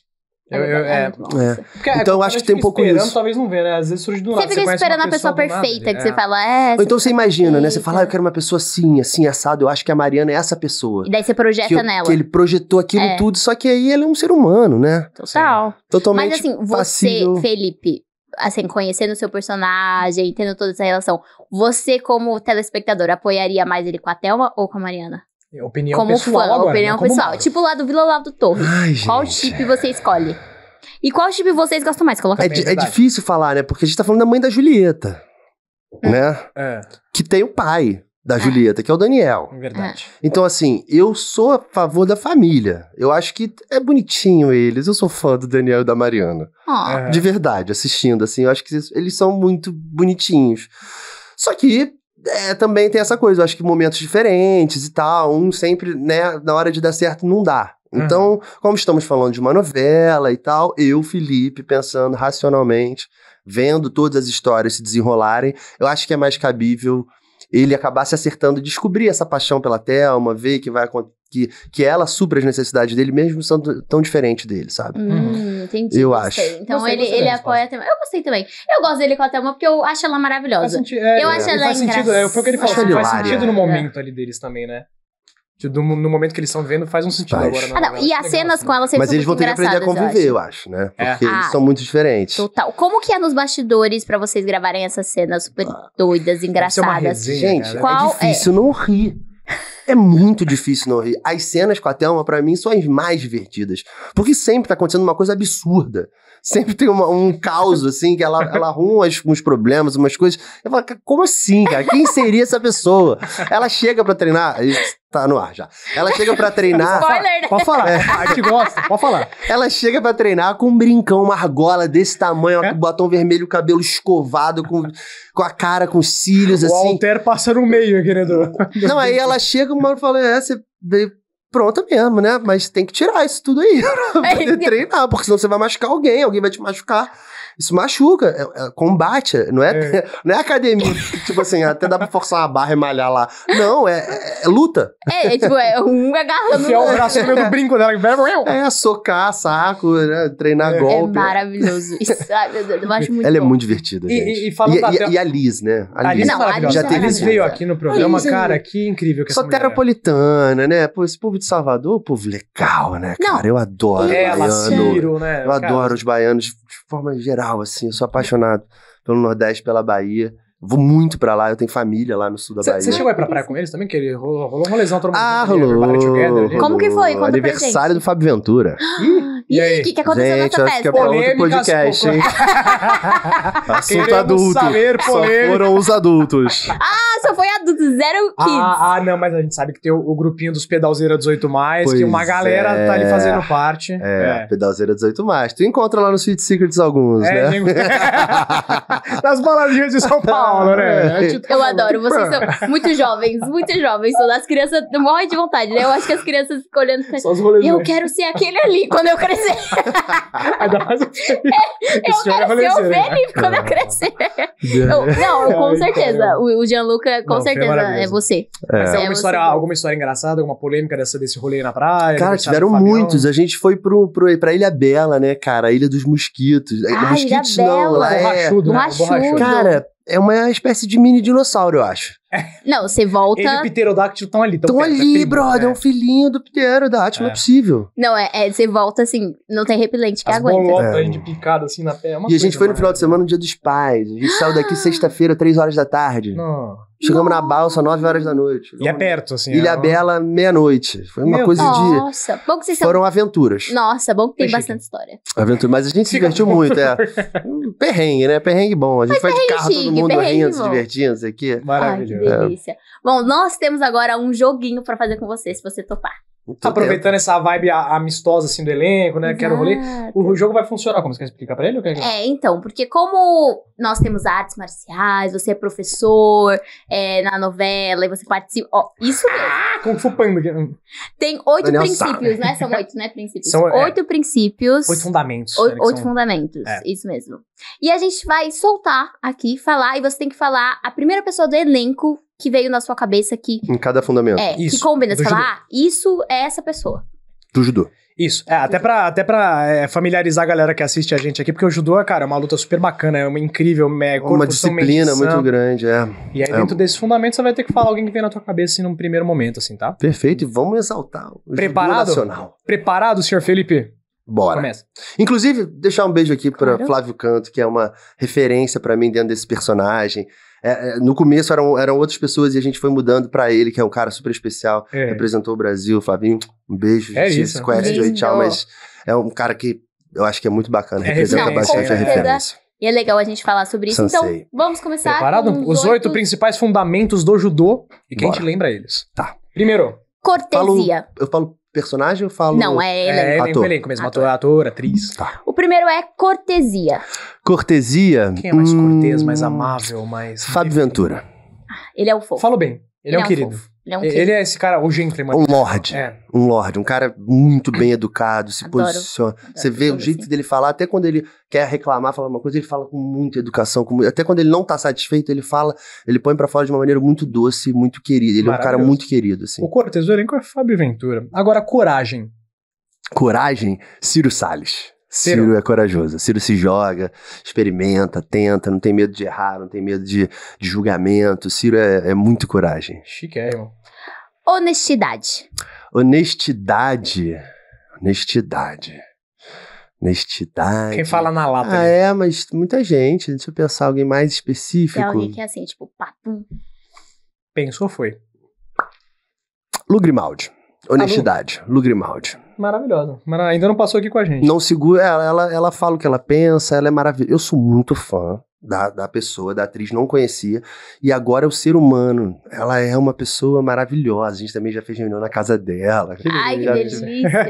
Eu, eu, é, é. é. é então eu acho que tem um pouco isso. talvez não vê, né? Às vezes surge do nada. Você fica você esperando a pessoa, perfeita que é. você fala, é. então tá você imagina, perfeita. né? Você fala, ah, eu quero uma pessoa assim, assim, assado. Eu acho que a Mariana é essa pessoa. E daí você projeta que eu, nela. Que ele projetou aquilo tudo, só que aí ele é um ser humano, né? Total. Totalmente. Mas assim, você, passível. Felipe, assim, conhecendo o seu personagem, tendo toda essa relação, você como telespectador apoiaria mais ele com a Thelma ou com a Mariana? É, opinião como pessoal fã, agora, né? opinião pessoal. Como... Tipo lá do Vila Lado Torre. Ai, qual chip você escolhe? E qual chip vocês gostam mais? Coloca é, é, é difícil falar, né? Porque a gente tá falando da mãe da Julieta, hum. né? É. Que tem o pai da é. Julieta, que é o Daniel. É verdade. É. Então, assim, eu sou a favor da família. Eu acho que é bonitinho eles. Eu sou fã do Daniel e da Mariana. Oh. De verdade, assistindo, assim, eu acho que eles são muito bonitinhos. Só que é, também tem essa coisa, eu acho que momentos diferentes e tal. Um sempre, né, na hora de dar certo, não dá. Uhum. Então, uhum. como estamos falando de uma novela e tal, eu, Felipe, pensando racionalmente, vendo todas as histórias se desenrolarem, eu acho que é mais cabível ele acabasse acertando, descobrir essa paixão pela Thelma, ver que vai que, que ela supra as necessidades dele, mesmo sendo tão diferente dele, sabe? Hum, uhum. entendi. Eu acho. Então gostei, ele, ele apoia Thelma. Eu gostei também. Eu gosto dele com a Thelma porque eu acho ela maravilhosa. é, eu é, acho ela faz engraçada. Sentido, é, foi o que ele falou, faz sentido no momento é. ali deles também, né? no momento que eles estão vendo, faz um sentido faz. agora. Ah, não, e as é cenas com ela sempre Mas eles vão ter que aprender a conviver, eu acho, eu acho né? É. Porque é. eles ah, são muito diferentes. Total. Como que é nos bastidores pra vocês gravarem essas cenas super ah. doidas, engraçadas? Resenha, Gente, é qual é difícil é... não rir. É muito difícil não rir. As cenas com a Thelma, pra mim, são as mais divertidas. Porque sempre tá acontecendo uma coisa absurda sempre tem uma, um caos, assim, que ela, ela arruma uns problemas, umas coisas. Eu falo, como assim, cara? Quem seria essa pessoa? Ela chega pra treinar. Tá no ar já. Ela chega pra treinar. [laughs] Spoiler, né? Pode falar. É. A gente gosta, pode falar. Ela chega pra treinar com um brincão, uma argola desse tamanho, é? com batom vermelho, cabelo escovado, com, com a cara, com cílios, o assim. O Alter passa no meio aqui, né? Do... Não, aí ela chega e fala: é, você veio pronta mesmo, né? Mas tem que tirar isso tudo aí pra [laughs] poder é. [laughs] treinar, porque senão você vai machucar alguém, alguém vai te machucar. Isso machuca, é, é, combate, não é, é. [laughs] não é academia, tipo assim, até dá pra forçar uma barra e malhar lá. Não, é, é, é luta. É, tipo, é um agarrando. é o braço meio do brinco dela. É, socar, saco, né, treinar golpe. É maravilhoso. Isso, [laughs] eu acho muito Ela bom. é muito divertida, gente. E, e, e, e, a Liz, né? A Liz, a Liz não, a Liz, Liz veio aqui no programa, Liz, cara, que incrível que Só terapolitana, né? Pô, esse povo de Salvador, povo legal, né, cara? Não. Eu adoro é, baiano. né? Eu cara. adoro os baianos de forma geral assim. Eu sou apaixonado pelo Nordeste, pela Bahia. Vou muito pra lá, eu tenho família lá no sul da cê, Bahia. Você chegou aí pra praia com eles também? Que ele rolou, rolou um rolezão todo mundo. Ah, rolou. Together, né? Como que foi? Conta Aniversário do Fábio Ventura. [gasps] Ih! E aí? O que, que aconteceu Gente, nessa festa? Que é polêmica, podcast, hein? [laughs] Assunto Queremos adulto. Saber só foram os adultos. ah, só foi adulto, zero ah, kids. Ah, ah, não, mas a gente sabe que tem o, o grupinho dos Pedalzeira 18, pois que uma galera é. tá ali é. fazendo parte. É, é. Pedalzeira 18. Tu encontra lá no Sweet Secrets alguns, é, né? Gente... das [laughs] baladinhas de São [laughs] Paulo, né? É. Tá eu adoro, vocês são muito jovens, muito jovens. As crianças morrem de vontade, né? Eu acho que as crianças ficam olhando. Eu quero ser aquele ali quando eu crescer crescer. [laughs] Ainda mais você. [laughs] É, eu é quero ser ovelha né? quando eu ah. crescer. [laughs] não, com certeza. O, o Gianluca, com não, certeza, é, é, você. É. Mas alguma, história, você. alguma história engraçada, alguma polêmica dessa, desse rolê na praia? Cara, tiveram muitos. A gente foi pro, pro, pra Ilha Bela, né, cara? A Ilha dos Mosquitos. Ah, mosquitos Ilha não, Bela. lá é... Né? Borrachudo, né? Cara, é uma espécie de mini dinossauro, eu acho. Não, você volta. Ele e o pterodáctilo estão ali. Estão ali, é brother. Né? É. um filhinho do pterodáctilo, é. não é possível. Não, é, é, você volta assim, não tem repelente que As aguenta. Bolota, é. de picado assim na pé. É e a gente foi no final de semana no dia dos pais. A gente saiu daqui [gasps] sexta-feira, três horas da tarde. Não. Chegamos Nossa. na balsa, 9 horas da noite. E é perto, assim. Ilha é uma... Bela, meia-noite. Foi uma Meu coisa Deus. de. Nossa, bom que vocês Foram são... aventuras. Nossa, bom que tem bastante história. Aventura, mas a gente se divertiu muito, é. Perrengue, né? Perrengue bom. A gente faz foi de carro, chique, todo mundo rindo, se divertindo, isso aqui. Maravilhoso. Ai, que é. delícia. É. Bom, nós temos agora um joguinho pra fazer com você, se você topar. Aproveitando essa vibe amistosa assim do elenco, né? Exato. Quero rolê. O jogo vai funcionar como você quer explicar pra ele? Ou quer... É, então, porque como nós temos artes marciais, você é professor é, na novela e você participa. Ó, isso mesmo. Ah, Kung Fu Panda. Tem oito princípios, sabe. né? São oito, né? Princípios. São é. oito é, princípios. Oito fundamentos. Oito, né, oito são... fundamentos, é. isso mesmo. E a gente vai soltar aqui, falar, e você tem que falar a primeira pessoa do elenco que veio na sua cabeça que. Em cada fundamento. É, isso, que combina. Você fala, ah, isso é essa pessoa. Do judô. Isso. É, até pra, até pra é, familiarizar a galera que assiste a gente aqui, porque o judô, cara, é uma luta super bacana, é uma incrível, é, corpo, uma disciplina muito grande, é. E aí, é. dentro desse fundamento, você vai ter que falar alguém que vem na tua cabeça assim, num primeiro momento, assim, tá? Perfeito, e vamos exaltar o Preparado? judô nacional. Preparado, senhor Felipe? Bora. Começa. Inclusive, deixar um beijo aqui para Flávio Canto, que é uma referência para mim dentro desse personagem. É, é, no começo eram, eram outras pessoas e a gente foi mudando para ele, que é um cara super especial, é. representou o Brasil. Flavinho, um beijo, é gente, isso. conhece de tchau, mas é um cara que eu acho que é muito bacana, é representa não, bastante a referência. E é legal a gente falar sobre isso. Então, vamos começar. Preparado? Com os oito principais fundamentos do judô e quem Bora. te lembra eles. Tá. Primeiro. Cortesia. falo, eu falo personagem ou falo. Não, é ele É, é ator. elenco mesmo. Ator. ator, atriz. Tá. O primeiro é cortesia. Cortesia? Quem é mais hum... cortês, mais hum. amável, mais. Fábio Ventura. Ah, ele é o fofo. Falo bem. Ele, é ele é, é um querido. Fofo. Ele é, um ele é esse cara, o gentleman. Um lord. É. Um lord, um cara muito bem educado, se Adoro. posiciona. Você vê Adoro, o jeito assim. dele falar, até quando ele quer reclamar, falar uma coisa, ele fala com muita educação. Com... até quando ele não tá satisfeito, ele fala, ele põe para fora de uma maneira muito doce, muito querida. Ele é um cara muito querido, assim. O Cortes do elenco é Fábio Ventura. Agora, coragem. Coragem, Ciro Salles. Ciro. Ciro é corajoso. Ciro se joga, experimenta, tenta, não tem medo de errar, não tem medo de, de julgamento. Ciro é, é muito coragem. Chique, é, irmão. Honestidade. Honestidade. Honestidade. Honestidade. Quem fala na lata. Ah, né? é, mas muita gente. Deixa eu pensar alguém mais específico. Tem alguém que é assim, tipo, papum. Pensou, foi. Lugrimaldi. Honestidade. Lugrimaldi. Maravilhosa. Mara... Ainda não passou aqui com a gente. Não segura. Ela, ela, ela fala o que ela pensa, ela é maravilhosa. Eu sou muito fã da, da pessoa, da atriz, não conhecia. E agora é o ser humano. Ela é uma pessoa maravilhosa. A gente também já fez reunião na casa dela. Ai, que delícia!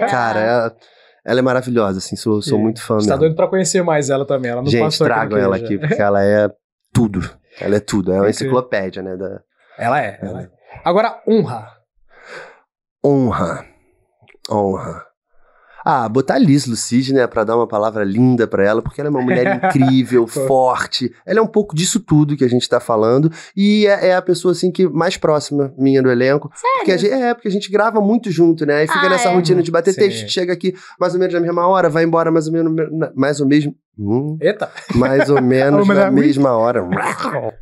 Cara, ela, ela, é maravilhosa, assim, sou, sou é. muito fã tá dela. Você tá doido pra conhecer mais ela também. Ela não gente, passou trago ela aqui, porque ela é tudo. Ela é tudo. É uma enciclopédia, né? Da... Ela é, ela é. Agora, honra. Honra. Honra. Ah, botar Liz Lucide, né, pra dar uma palavra linda para ela, porque ela é uma mulher [laughs] incrível, forte. Ela é um pouco disso tudo que a gente tá falando. E é, é a pessoa, assim, que mais próxima minha do elenco. Sério? Porque gente, é, porque a gente grava muito junto, né? E fica ah, nessa é? rotina de bater Sim. texto, chega aqui mais ou menos na mesma hora, vai embora mais ou menos, mais ou menos, Hum, Eita! Mais ou [laughs] menos na mesma hora. Hum.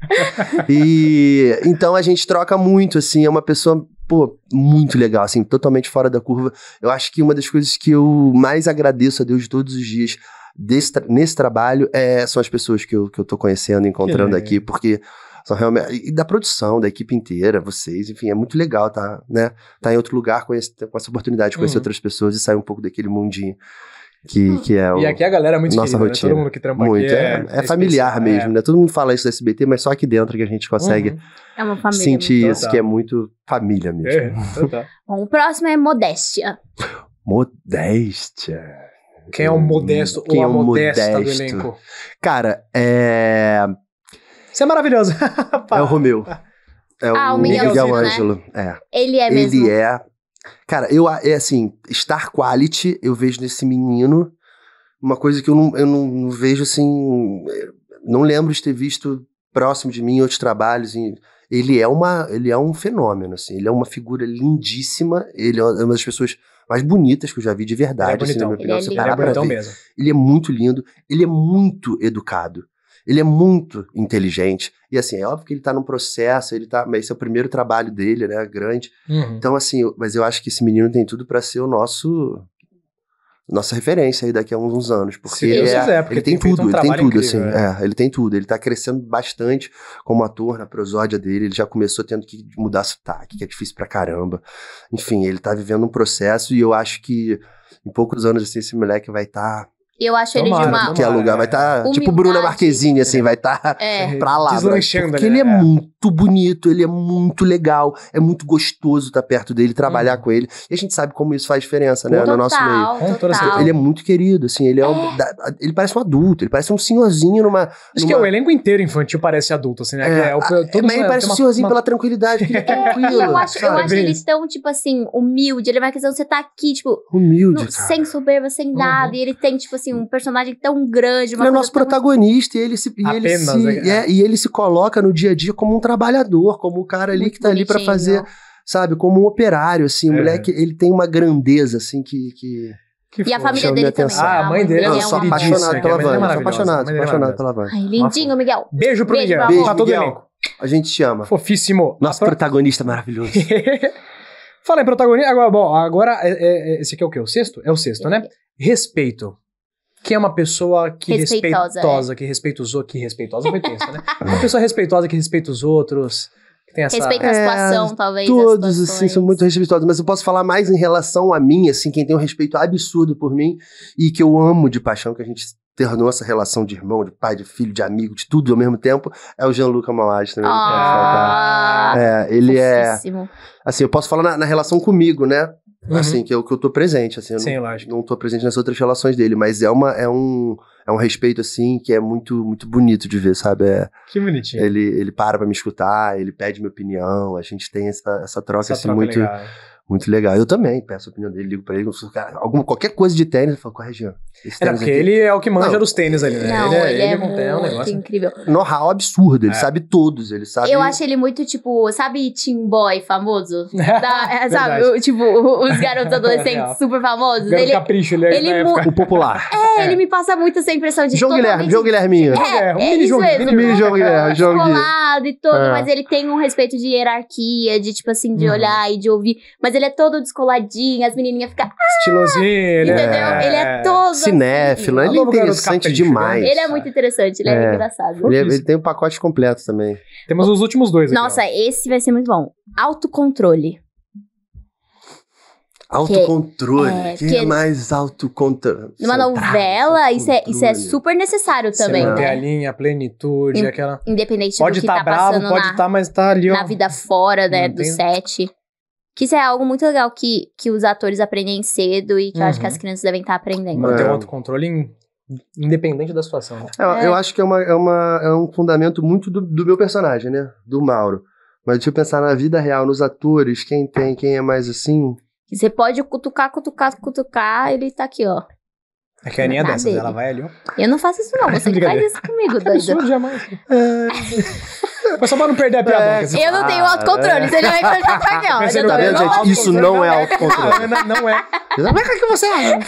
[laughs] e então a gente troca muito, assim, é uma pessoa pô, muito legal, assim, totalmente fora da curva. Eu acho que uma das coisas que eu mais agradeço a Deus todos os dias desse, nesse trabalho é, são as pessoas que eu, que eu tô conhecendo, encontrando é. aqui, porque são realmente. E da produção, da equipe inteira, vocês, enfim, é muito legal tá, né? Tá em outro lugar, conhece, com essa oportunidade de conhecer uhum. outras pessoas e sair um pouco daquele mundinho que, hum. que é o, E aqui a galera é muito nossa querida, rotina. Né? Todo mundo que trampa muito. aqui é, é, é familiar é. mesmo, né? Todo mundo fala isso do SBT, mas só aqui dentro que a gente consegue uhum. É sentir isso, que é muito família mesmo. É, [laughs] Bom, o próximo é modéstia. Modéstia. Quem é o modesto Quem ou a é modesta modesto? do elenco? Cara, é... Você é maravilhoso. [laughs] é o Romeu. [laughs] É ah, o, o Miguel né? Ângelo. Né? É. Ele é mesmo. Ele é Cara, eu, é assim, Star Quality, eu vejo nesse menino uma coisa que eu não, eu não vejo, assim, não lembro de ter visto próximo de mim outros trabalhos. Ele é uma, ele é um fenômeno, assim, ele é uma figura lindíssima, ele é uma é das pessoas mais bonitas que eu já vi de verdade, ele é assim, na minha opinião. É mesmo. ele é muito lindo, ele é muito educado. Ele é muito inteligente. E assim, é óbvio que ele tá num processo, ele tá. Mas esse é o primeiro trabalho dele, né? Grande. Uhum. Então, assim, mas eu acho que esse menino tem tudo para ser o nosso. Nossa referência aí daqui a uns, uns anos. Porque, ele, é, quiser, porque ele tem, tem tudo, um ele tem tudo, incrível, assim. É. É, ele tem tudo. Ele tá crescendo bastante como ator na prosódia dele. Ele já começou tendo que mudar sotaque, que é difícil pra caramba. Enfim, ele tá vivendo um processo e eu acho que em poucos anos, assim, esse moleque vai estar. Tá eu acho tomara, ele de uma. Que alugar vai estar. Tá, tipo Bruna Marquezine, assim, vai estar tá é. [laughs] pra lá. Deslanchando, Porque né? ele é, é, muito bonito, ele é muito legal, é muito gostoso estar tá perto dele, trabalhar hum. com ele. E a gente sabe como isso faz diferença, né? Total, no nosso meio. É, total. Ele é muito querido, assim, ele é, é. Um, Ele parece um adulto, ele parece um senhorzinho numa. Acho numa... que é o elenco inteiro infantil parece adulto, assim, né? É, é o, ah, todo é, mas ele parece um senhorzinho uma... pela tranquilidade, porque ele é [laughs] tranquilo. Eu acho, sabe? eu acho eles tão, tipo assim, humilde. Ele vai querer você tá aqui, tipo. Humilde. No, sem soberba, sem uhum. nada. E ele tem, tipo assim assim, um personagem tão grande. ele é nosso tão... protagonista e ele, se, e, Apenas, ele se, né? é, e ele se coloca no dia a dia como um trabalhador, como o cara ali Muito que tá ali para fazer, sabe, como um operário, assim. O é. moleque, ele tem uma grandeza, assim, que... que... Que e a família dele também. Ah, a mãe dele é, é só apaixonado né? É é pela Vânia. Sou apaixonado, apaixonado pela Vânia. Ai, lindinho, Miguel. Beijo pro Beijo, Miguel. Beijo, pra todo mundo. A gente te ama. Fofíssimo. Nosso pro... protagonista maravilhoso. [laughs] Fala em protagonista. Agora, bom, agora é, é, esse aqui é o quê? O sexto? É o sexto, né? Respeito que é uma pessoa que respeitosa, respeitosa é. que respeita os outros, que respeitosa foi tensa, né? [laughs] uma pessoa respeitosa que respeita os outros, que tem essa... Respeita a é, situação, é, talvez. Todos, assim, são muito respeitosos, mas eu posso falar mais em relação a mim, assim, quem tem um respeito absurdo por mim e que eu amo de paixão, que a gente a essa relação de irmão, de pai, de filho, de amigo, de tudo ao mesmo tempo, é o Jean-Luc Amalage também. Ah, é, ele é... Assim, eu posso falar na, na relação comigo, né? Uhum. Assim, que é o que eu tô presente, assim. Eu Sim, não, lógico. não tô presente nas outras relações dele, mas é, uma, é, um, é um respeito, assim, que é muito, muito bonito de ver, sabe? É, que bonitinho. Ele, ele para pra me escutar, ele pede minha opinião, a gente tem essa, essa troca, essa assim, troca muito... Legal muito legal. Eu também peço a opinião dele, ligo pra ele. Cara, alguma, qualquer coisa de tênis, eu falo, com a Regiane. É, Esse tênis é porque aqui... ele é o que manja não, dos tênis ali, né? Não, ele, é, ele, é, muito um negócio. incrível. Know-how absurdo, ele é. sabe todos, ele sabe. Eu acho ele muito, tipo, sabe, Team Boy famoso? [laughs] Da, é, sabe, o, tipo, os garotos [laughs] é adolescentes super famosos. Ele, capricho, ele, ele é O popular. É, ele me passa muito essa impressão de João Guilherme, João Guilherminho. É, é, um mini João Guilherme. Colado e todo, mas ele tem um respeito de hierarquia, de, tipo assim, de uhum. olhar e de ouvir. Mas ele é todo descoladinho, as menininhas ficam. Ah! Estilosinho, ele Entendeu? É ele é todo. Assim. Cinéfilo, assim. ele é, é interessante né? demais. Ele é muito interessante, ele é, é engraçado. Ele, é- ele, tem um pacote completo também. Temos os últimos dois aqui. Nossa, ó. esse vai ser muito bom. Autocontrole. Autocontrole. Que, é, que, que é mais autocontrole. Numa novela, isso é, isso é super necessário também. né? a linha, a plenitude, In, aquela. Independente pode do que tá, tá bravo, passando. Pode estar, tá, mas tá ali, ó. Na vida fora, né, do tem... set. Que isso é algo muito legal que, que os atores aprendem cedo e que uhum. eu acho que as uhum. crianças devem estar tá aprendendo. Manter um é. autocontrole em independente da situação. Né? Eu, é. eu, acho que é, uma, é, uma, é um fundamento muito do, do, meu personagem, né? Do Mauro. Mas deixa eu pensar na vida real, nos atores, quem tem, quem é mais assim. Você pode cutucar, cutucar, cutucar, ele tá aqui, ó. É que a Aninha dessas, ela vai ali, ó. Eu não faço isso não, [laughs] você que faz isso comigo, doido. Não jamais. É. [laughs] Mas Só pra não perder a piada. É, eu não tenho ah, autocontrole, é. você já vai perder a piada. [laughs] Você tá vendo, gente? É isso não é autocontrole. Não, é. Como é que você é?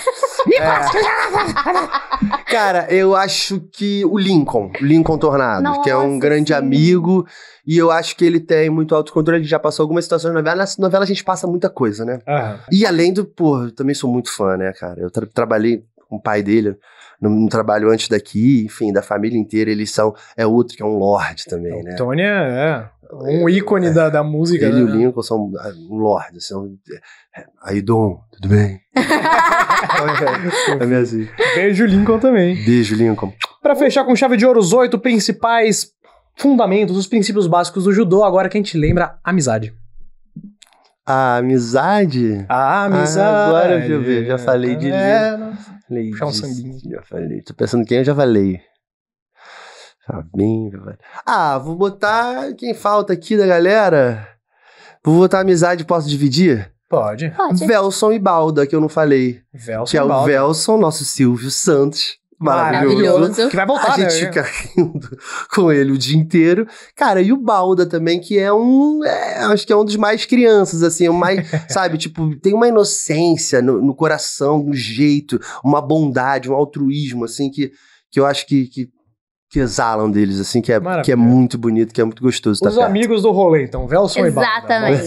Tá- cara, eu acho que o Lincoln, Lincoln Tornado, Nossa, que é um grande sim. amigo, e eu acho que ele tem muito autocontrole, ele já passou algumas situações na novela. Na novela a gente passa muita coisa, né? Uhum. E além do, pô, eu também sou muito fã, né, cara? Eu tra trabalhei um o pai dele no, no, trabalho antes daqui, enfim, da família inteira, eles são. É outro que é um lord também, é, né? Tony é, é um ícone é, da, da música. Ele né? e o né? Lincoln são é, um lord, são. Aí, Dom, tudo bem? [laughs] é assim. Beijo, Lincoln também. Beijo, Lincoln. Pra fechar com chave de ouro, os oito principais fundamentos, os princípios básicos do judô, agora que a gente lembra, amizade. A amizade? A amizade. Ah, agora, eu ver, já falei de. É, falei. Puxar um sambinho. Já falei. Tô pensando quem eu já falei. Fabinho, já falei. Ah, vou botar quem falta aqui da galera. Vou botar amizade, posso dividir? Pode. Pode. Velson e Balda, que eu não falei. Velson que é o Velson, nosso Silvio Santos maravilhoso, maravilhoso. Que vai voltar, A né? gente fica rindo [laughs] com ele o dia inteiro. Cara, e o Balda também, que é um. É, acho que é um dos mais crianças, assim, o é mais. [laughs] sabe, tipo, tem uma inocência no, no coração, no jeito, uma bondade, um altruísmo, assim, que, que eu acho que, que que exalam deles, assim, que é, que é muito bonito, que é muito gostoso. Os amigos perto. do rolê, então, Velson e né? Exatamente.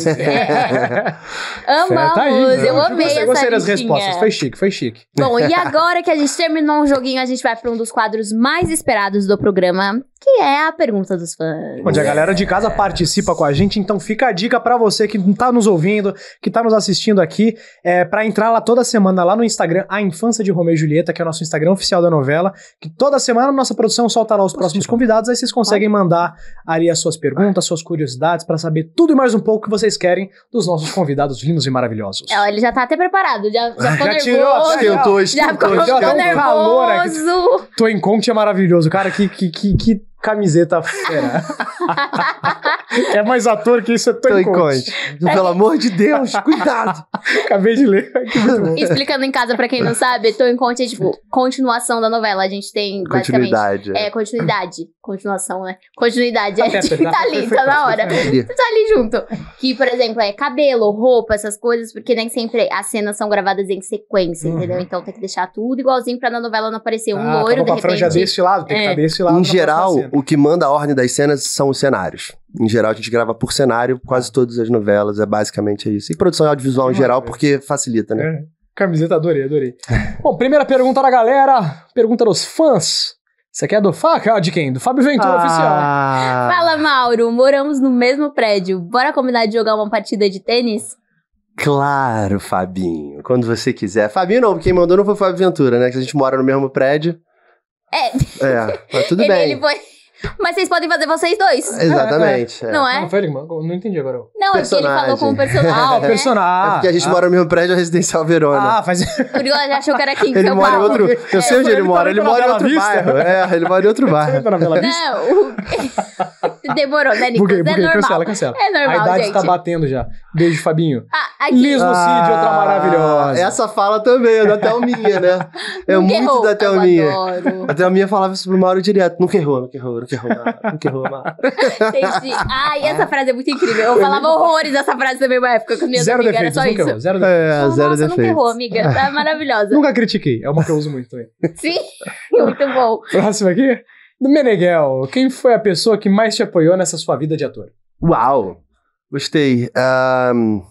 [laughs] É. Amamos, tá aí, né? eu amei essa gostei das respostas, foi chique, foi chique. Bom, e agora que a gente terminou um joguinho, a gente vai para um dos quadros mais esperados do programa, que é a pergunta dos fãs. Onde a galera de casa participa com a gente, então fica a dica para você que tá nos ouvindo, que tá nos assistindo aqui, é, para entrar lá toda semana lá no Instagram, a Infância de Romeu e Julieta, que é o nosso Instagram oficial da novela, que toda semana a nossa produção solta os próximos convidados. Aí vocês conseguem mandar ali as suas perguntas, suas curiosidades, para saber tudo e mais um pouco que vocês querem dos nossos convidados lindos e maravilhosos. É, ele já tá até preparado, já, já [laughs] ficou já nervoso. Tirou, esquentou, esquentou, já ficou, já ficou tá nervoso. Tô em conte é maravilhoso, cara, que, que, que, que camiseta fera. [laughs] é mais ator que isso, é Toy Conte. Pelo amor de Deus, [laughs] cuidado. Acabei de ler. [laughs] Explicando em casa pra quem não sabe, Toy Conte é tipo continuação da novela. A gente tem basicamente... Continuidade. É, é continuidade. Continuação, né? Continuidade. Tá é, tipo, tá ali, tá na hora. tá ali junto. Que, por exemplo, é cabelo, roupa, essas coisas, porque nem sempre as cenas são gravadas em sequência, uhum. entendeu? Então tem que deixar tudo igualzinho pra na novela não aparecer um ah, tá loiro, de repente. A franja desse lado, tem que estar tá é. desse lado. Em geral, o que manda a ordem das cenas são os cenários. Em geral, a gente grava por cenário, quase todas as novelas, é basicamente isso. E produção audiovisual em geral, porque facilita, né? É. Camiseta, adorei, adorei. [laughs] Bom, primeira pergunta da galera, pergunta dos fãs. Você quer do Faca? Ah, de quem? Do Fábio Ventura ah. Oficial. Fala, Mauro. Moramos no mesmo prédio. Bora combinar de jogar uma partida de tênis? Claro, Fabinho. Quando você quiser. Fabinho não, quem mandou não foi o Fábio Ventura, né? Que a gente mora no mesmo prédio. É. É, mas tudo [laughs] ele, bem. Ele foi... Mas vocês podem fazer vocês dois. Exatamente. É. Não é? Não, foi ele, não entendi agora. Não, personagem. é porque ele falou o personagem. Ah, [laughs] o né? personagem. É porque a gente ah. mora no mesmo prédio residencial Verona. Ah, faz. Ele achou que era aqui em [laughs] ele São mora Outro... Eu é. sei onde ele, mora. Ele mora em outro Vista. bairro. É, ele mora em outro [laughs] bairro. Não. Demorou, né, Nicolas? é normal. Cancela, cancela. É normal, A idade tá gente. está batendo já. Beijo, Fabinho. Ah, Liz no Cid, outra ah, maravilhosa. Essa fala também é da Thelminha, né? É [laughs] muito errou, da Thelminha. A Thelminha falava isso pro Mauro direto. Nunca errou, nunca errou, nunca errou, nunca errou, Mauro. Entendi. Ai, essa é. frase é muito incrível. Eu falava horrores dessa frase também uma época com minhas zero amigas. Defeitos, era só isso. Errou, zero defeitos. É, oh, zero nossa, defeitos. nunca errou, amiga. Tá maravilhosa. Nunca critiquei. É uma que eu uso muito também. Sim, muito bom. Próximo aqui. Do Meneghel. Quem foi a pessoa que mais te apoiou nessa sua vida de ator? Uau! Gostei. Um...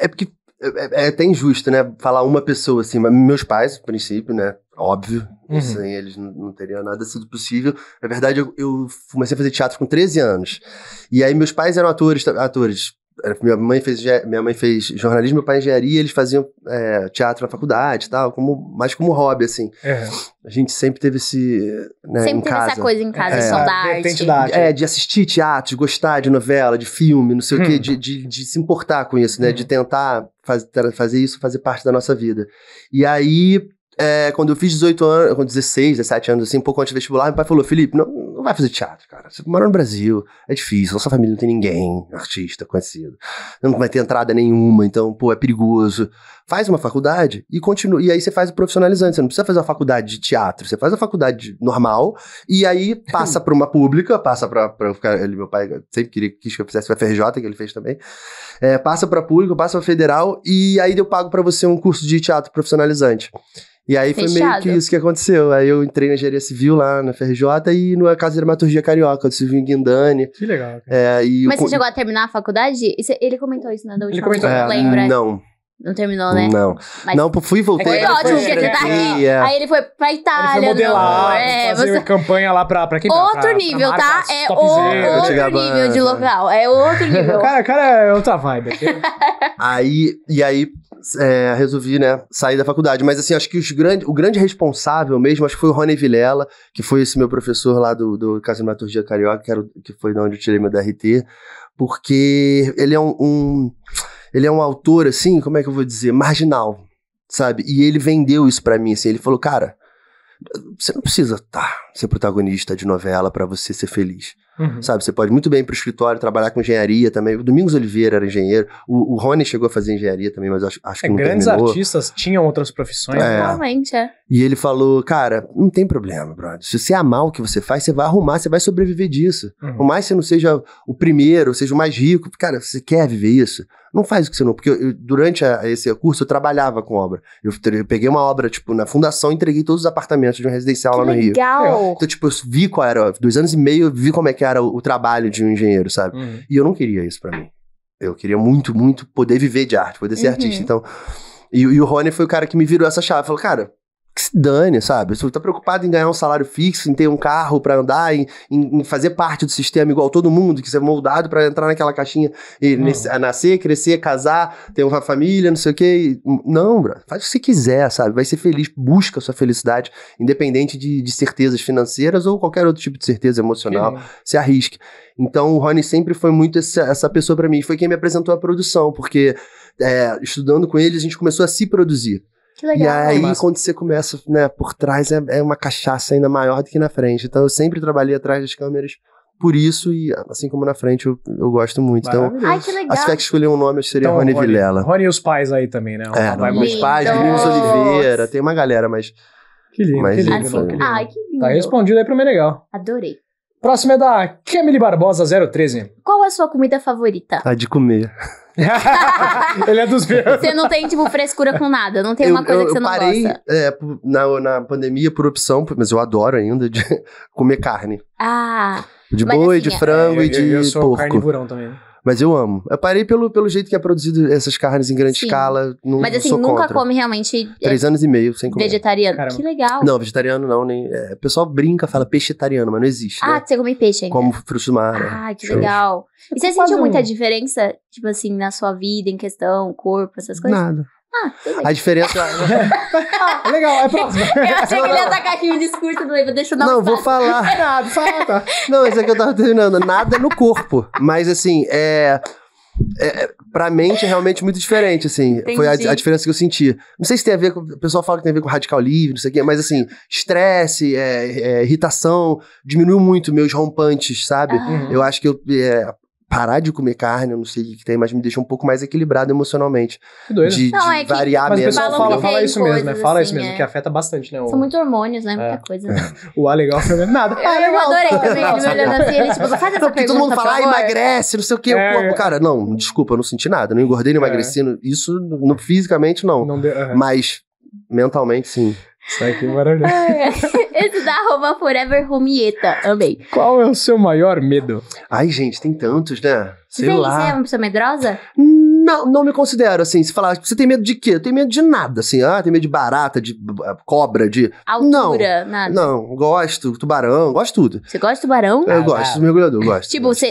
É, é porque é, é, é, até injusto, né? Falar uma pessoa assim, mas meus pais, no princípio, né? Óbvio, uhum. sem eles não, não nada sido possível. Na verdade, eu, eu, comecei a fazer teatro com 13 anos. E aí meus pais eram atores, atores minha mãe fez minha mãe fez jornalismo, meu pai é engenharia, eles faziam é, teatro na faculdade, tal, como mais como hobby assim. É. A gente sempre teve esse né, sempre teve casa. essa coisa em casa, é, de da arte. arte. É, de assistir teatro, de gostar de novela, de filme, não sei hum. o quê, hum. de, de, de, se importar com isso, né, hum. de tentar faz, fazer isso, fazer parte da nossa vida. E aí é, quando eu fiz 18 anos, com 16, 17 anos, assim, um pouco antes do vestibular, meu pai falou: Felipe, não, não vai fazer teatro, cara. Você mora no Brasil, é difícil, nossa família não tem ninguém, artista, conhecido. Não vai ter entrada nenhuma, então, pô, é perigoso. Faz uma faculdade e continua. E aí você faz o profissionalizante. Você não precisa fazer uma faculdade de teatro, você faz a faculdade normal e aí passa para uma pública, passa para ele meu pai sempre queria quis que eu fizesse a FRJ que ele fez também. É, passa para pública, passa para federal e aí eu pago para você um curso de teatro profissionalizante. E aí Fechado. foi meio que isso que aconteceu. Aí eu entrei na engenharia civil lá na FRJ e na Casa de Dramaturgia Carioca, do Silvinho Guindani. Que legal. É, Mas eu... você chegou a terminar a faculdade? Ele comentou isso na né, última ele comentou. não é, lembra? Não. Não terminou, né? Não. Mas não, fui voltar. Foi ótimo, porque você tá aqui. Aí ele foi pra Itália. Ele foi modelar, é, fazer você... campanha lá pra, pra quem tá, Outro pra, nível, pra tá? É o, outro nível de local. É outro [laughs] nível. cara, cara é outra vibe. [laughs] aí, e aí, é, resolvi, né, sair da faculdade. Mas, assim, acho que os grande, o grande responsável mesmo, acho que foi o Rony Vilela, que foi esse meu professor lá do, do Casimaturgia Carioca, que, era, que foi de onde eu tirei meu DRT, porque ele é um, um ele é um autor, assim, como é que eu vou dizer? Marginal, sabe? E ele vendeu isso para mim, assim. Ele falou, cara, você não precisa tá, ser protagonista de novela para você ser feliz. Uhum. Sabe, você pode muito bem ir para o escritório, trabalhar com engenharia também. O Domingos Oliveira era engenheiro. O, o Rony chegou a fazer engenharia também, mas acho, acho é, que não Grandes terminou. artistas tinham outras profissões. É. Né? Realmente, é. E ele falou, cara, não tem problema, brother. Se você amar o que você faz, você vai arrumar, você vai sobreviver disso. Uhum. Por mais que você não seja o primeiro, seja o mais rico, cara, você quer viver isso? Não faz o que você não... Porque eu, eu, durante a, esse curso, eu trabalhava com obra. Eu, eu, peguei uma obra, tipo, na fundação, entreguei todos os apartamentos de um residencial que lá no legal. Rio. legal! Então, tipo, eu vi qual era... Dois anos e meio, eu vi como é que era o, o trabalho de um engenheiro, sabe? Uhum. E eu não queria isso para mim. Eu queria muito, muito poder viver de arte, poder ser uhum. artista. Então, e, e, o Rony foi o cara que me virou essa chave. Falou, cara, que se dane, sabe? Se você tá preocupado em ganhar um salário fixo, em ter um carro para andar, em, em, fazer parte do sistema igual todo mundo, que você é moldado para entrar naquela caixinha e hum. nascer, crescer, casar, ter uma família, não sei o quê. Não, bro, faz o que você quiser, sabe? Vai ser feliz, busca a sua felicidade, independente de, de certezas financeiras ou qualquer outro tipo de certeza emocional. É. Se arrisque. Então o Rony sempre foi muito essa, essa pessoa para mim. Foi quem me apresentou a produção, porque é, estudando com ele, a gente começou a se produzir. Que legal. E aí, quando você começa, né, por trás é, é, uma cachaça ainda maior do que na frente. Então eu sempre trabalhei atrás das câmeras por isso, e assim como na frente, eu, eu gosto muito. Então, Ai, que legal. se tiver que escolher um nome, eu seria então, Rony, Rony Vilela. Rony e os pais aí também, né? É, não, os pais, Meninos Oliveira, tem uma galera, mas. Que lindo, mas, que lindo. Assim, Ai, que lindo. Tá respondido aí pro Menegal. Adorei. Próxima é da Camille Barbosa 013. Qual é a sua comida favorita? A de comer. [laughs] ele é dos meus. Você não tem, tipo, frescura com nada. Não tem eu, uma coisa eu, que você não parei, gosta. É, na, na pandemia, por opção, mas eu adoro ainda de [laughs] comer carne. Ah. De boi, assim, de frango é, e de eu, eu sou porco. carnivorão também. Mas eu amo. Eu parei pelo, pelo jeito que é produzido essas carnes em grande Sim. escala. Não, Mas assim, nunca contra. come realmente. É, Três é... anos e meio sem comer. Vegetariano. Caramba. Que legal. Não, vegetariano não, nem. É, o pessoal brinca, fala vegetariano, mas não existe. Ah, né? você come peixe ainda. Como frutos do mar. Né? Ah, né? que legal. E você sentiu muita diferença, tipo assim, na sua vida, em questão, corpo, essas coisas? Nada. Ah, a diferença. ah, [laughs] [laughs] legal, é próximo. Eu achei que ele ia atacar aqui o discurso do livro, deixa eu dar Não, um vou falar. [laughs] Nada, Não, isso é que eu tava terminando. Nada no corpo. Mas assim, é. É, pra mente é realmente muito diferente, assim. Entendi. Foi a, a, diferença que eu senti. Não sei se tem a ver com. O pessoal fala que tem a ver com radical livre, não sei o quê, mas assim, estresse, é, é, irritação, diminuiu muito meus rompantes, sabe? Eu acho que eu, é, parar de comer carne, eu não sei o que tem, mas me deixa um pouco mais equilibrado emocionalmente. Que doido. De, não, de é que, variar mas menos. fala, fala, fala isso mesmo, né? Fala assim, isso mesmo, é. que afeta bastante, né? O... São muitos hormônios, né? Muita é. coisa. Né? [laughs] o A legal foi nada. É, eu, ah, legal, eu adorei [laughs] também, ele me olhando assim, ele tipo, faz essa não, pergunta, Todo mundo fala, ah, emagrece, não sei o que, é. Cara, não, desculpa, eu não senti nada, não engordei, não é. emagreci, isso no, fisicamente não. não deu, uhum. Mas mentalmente sim. Isso aqui é maravilhoso. É. [laughs] Esse da arroba Forever Romieta, amei. Qual é o seu maior medo? Ai, gente, tem tantos, né? Sei Você lá. Você é uma pessoa medrosa? Não. Não, não me considero assim. Se falar, tipo, você tem medo de quê? Eu tenho medo de nada, assim. Ah, tem medo de barata, de ah, cobra, de. Altura, não, nada. Não, gosto, tubarão, gosto tudo. Você gosta de tubarão? Eu ah, gosto, sou mergulhador, gosto. Tipo, você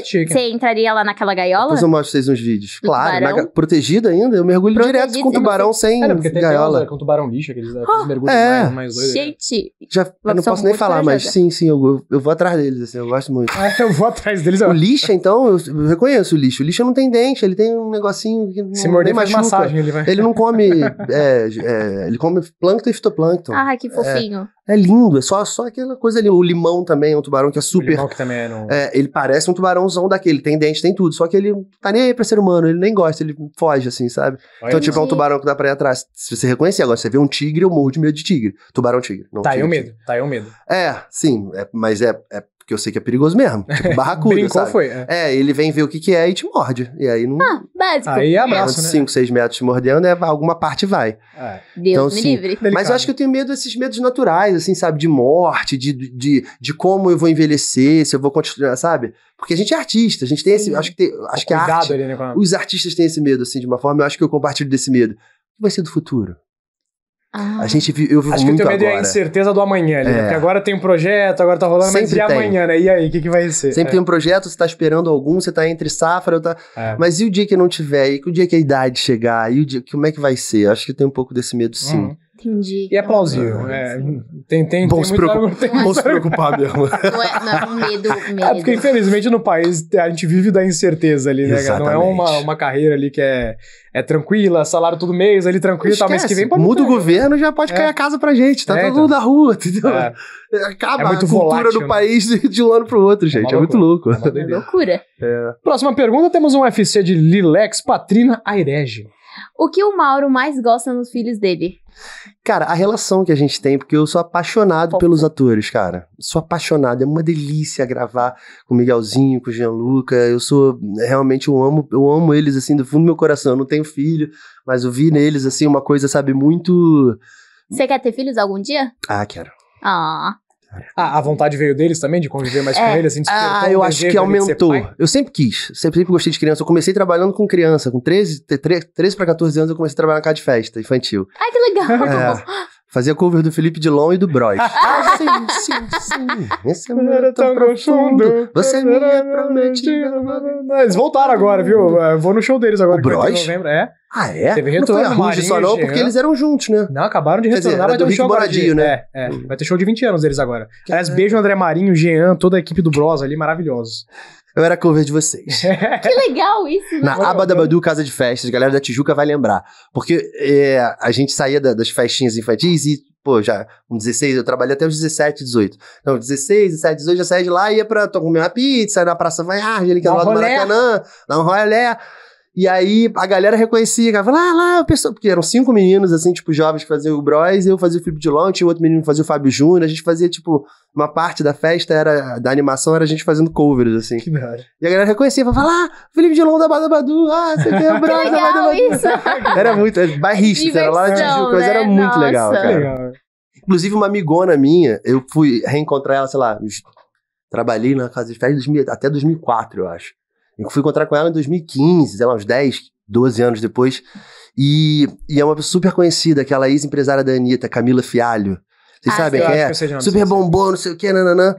entraria lá naquela gaiola? Depois eu mostro vocês uns vídeos. Do claro, na, protegida ainda, eu mergulho direto com tubarão sem Cara, porque gaiola. Tem né, com tubarão lixo, aqueles, né, aqueles oh, mergulhos é. mais, mais doidos. Né? Gente, já, eu não posso nem falar, mas sim, sim, eu, eu vou atrás deles, assim, eu gosto muito. Ah, [laughs] eu vou atrás deles. O lixo, então, eu reconheço o lixo. O lixo não tem dente, ele tem um negocinho não, Se morder faz massagem, ele vai. Ele não come. [laughs] é, é, ele come plâncton e fitoplâncton. ah que é, fofinho. É, é, lindo, é só, só aquela coisa ali. O limão também é um tubarão que é super. O limão que também é, no... é Ele parece um tubarãozão daquele, tem dente, tem tudo. Só que ele tá nem aí pra ser humano, ele nem gosta, ele foge assim, sabe? Olha então, tipo, é um tubarão que dá pra ir atrás. Se você reconhecer agora, você vê um tigre, eu morro de medo de tigre. Tubarão tigre. Não, tá tigre, aí o medo, tigre. tá aí o medo. É, sim, é, mas é, é porque eu sei que é perigoso mesmo. [laughs] Tipo, barracuda, Brincou, sabe? foi. É. é. ele vem ver o que que é e te morde. E aí não... Ah, básico. Aí é abraço, né? 5, 6 metros te mordendo, é, alguma parte vai. É. Deus então, me sim. livre. Delicado. Mas eu acho que eu tenho medo desses medos naturais, assim, sabe? De morte, de, de, de como eu vou envelhecer, se eu vou continuar, sabe? Porque a gente é artista, a gente tem esse... Sim. Acho que, tem, acho que a arte... Ali, né, a... Os artistas têm esse medo, assim, de uma forma. Eu acho que eu compartilho desse medo. O que vai ser do futuro? Ah. A gente, eu vivo Acho muito agora. Acho que o teu medo é a incerteza do amanhã, né? Porque agora tem um projeto, agora tá rolando, Sempre mas e tem. amanhã, né? E aí, o que, que vai ser? Sempre é. tem um projeto, você tá esperando algum, você tá entre safra, tá... É. mas e o dia que não tiver? E o dia que a idade chegar? E o dia, como é que vai ser? Acho que tem um pouco desse medo, sim. Uhum. Entendi. E é plausível. É, tem, tem, vamos tem muito preocup... se preocupar mesmo. [laughs] Não é, não, é medo, [laughs] é, medo. É porque, infelizmente, no país a gente vive da incerteza ali, né, cara? Não é uma, uma carreira ali que é, é tranquila, salário todo mês ali tranquilo, tá, mas que vem pra Muda o né? governo, já pode é. cair a casa pra gente, tá é, todo então. mundo na rua, entendeu? É. Acaba é a cultura volátil, do né? país [laughs] de um ano pro outro, gente. É, muito louco. É loucura. Próxima pergunta: temos um UFC de Lilex, Patrina Airege. O que o Mauro mais gosta nos filhos dele? Cara, a relação que a gente tem, porque eu sou apaixonado pelos atores, cara. Sou apaixonado, é uma delícia gravar com o Miguelzinho, com o Gianluca. Eu sou realmente eu amo, eu amo eles assim do fundo do meu coração. Eu não tenho filho, mas eu vi neles assim uma coisa, sabe, muito Você quer ter filhos algum dia? Ah, quero. Ah. Ah, a vontade veio deles também de conviver mais é, com eles? Assim, ah, eu acho que aumentou. Eu sempre quis, sempre, sempre gostei de criança. Eu comecei trabalhando com criança, com 13, 13, 13 para 14 anos eu comecei a trabalhar na casa de festa infantil. Ai, que legal! É. Fazia cover do Felipe Dilon e do Bros. [laughs] ah, sim, sim, sim. Esse amor é era tão, tão profundo. profundo. Você me é prometida. Ah, eles voltaram hum. agora, viu? Ah, eu vou no show deles agora. O Bros? É. Ah, é? Teve retorno. Não foi Marinho, só não, porque eles eram juntos, né? Não, acabaram de retornar. Quer dizer, vai ter um show Boradio, de, né? É, é. Vai ter show de 20 anos deles agora. Que Aliás, é. beijo André Marinho, Jean, toda a equipe do Bros ali, maravilhosos. Eu era cover de vocês. [laughs] que legal isso, né? Na Aba da Badu, Casa de Festas, a galera da Tijuca vai lembrar. Porque é, a gente saía da, das festinhas infantis e, pô, já com 16, eu trabalhei até os 17, 18. Então, 16, 17, 18, já saía de lá, e ia pra comer uma pizza, na Praça Vai Hard, ali que é do lado do Maracanã, dar um rolé. E aí a galera reconhecia, cara, falava, lá, a pessoa Porque eram cinco meninos, assim, tipo, jovens que faziam o Bros, eu fazia o Felipe Dilon, tinha outro menino que fazia o Fábio Júnior, a gente fazia, tipo, uma parte da festa era da animação, era a gente fazendo covers, assim. Que merda. E a galera reconhecia, falava, ah, Felipe Dilon da Badabadu, ah, você tem o [laughs] Bros da Badabadu. Era muito, era é, era lá de Tijuca, tipo, né? era muito Nossa. legal, cara. Legal. Inclusive, uma amigona minha, eu fui reencontrar ela, sei lá, trabalhei na casa de festa até 2004, eu acho. Eu fui encontrar com ela em 2015, sei lá, uns 10, 12 anos depois. E, e é uma super conhecida, aquela ex-empresária da Anitta, Camila Fialho. Vocês ah, sabem quem é? Que super bombou, não sei o que, nananã.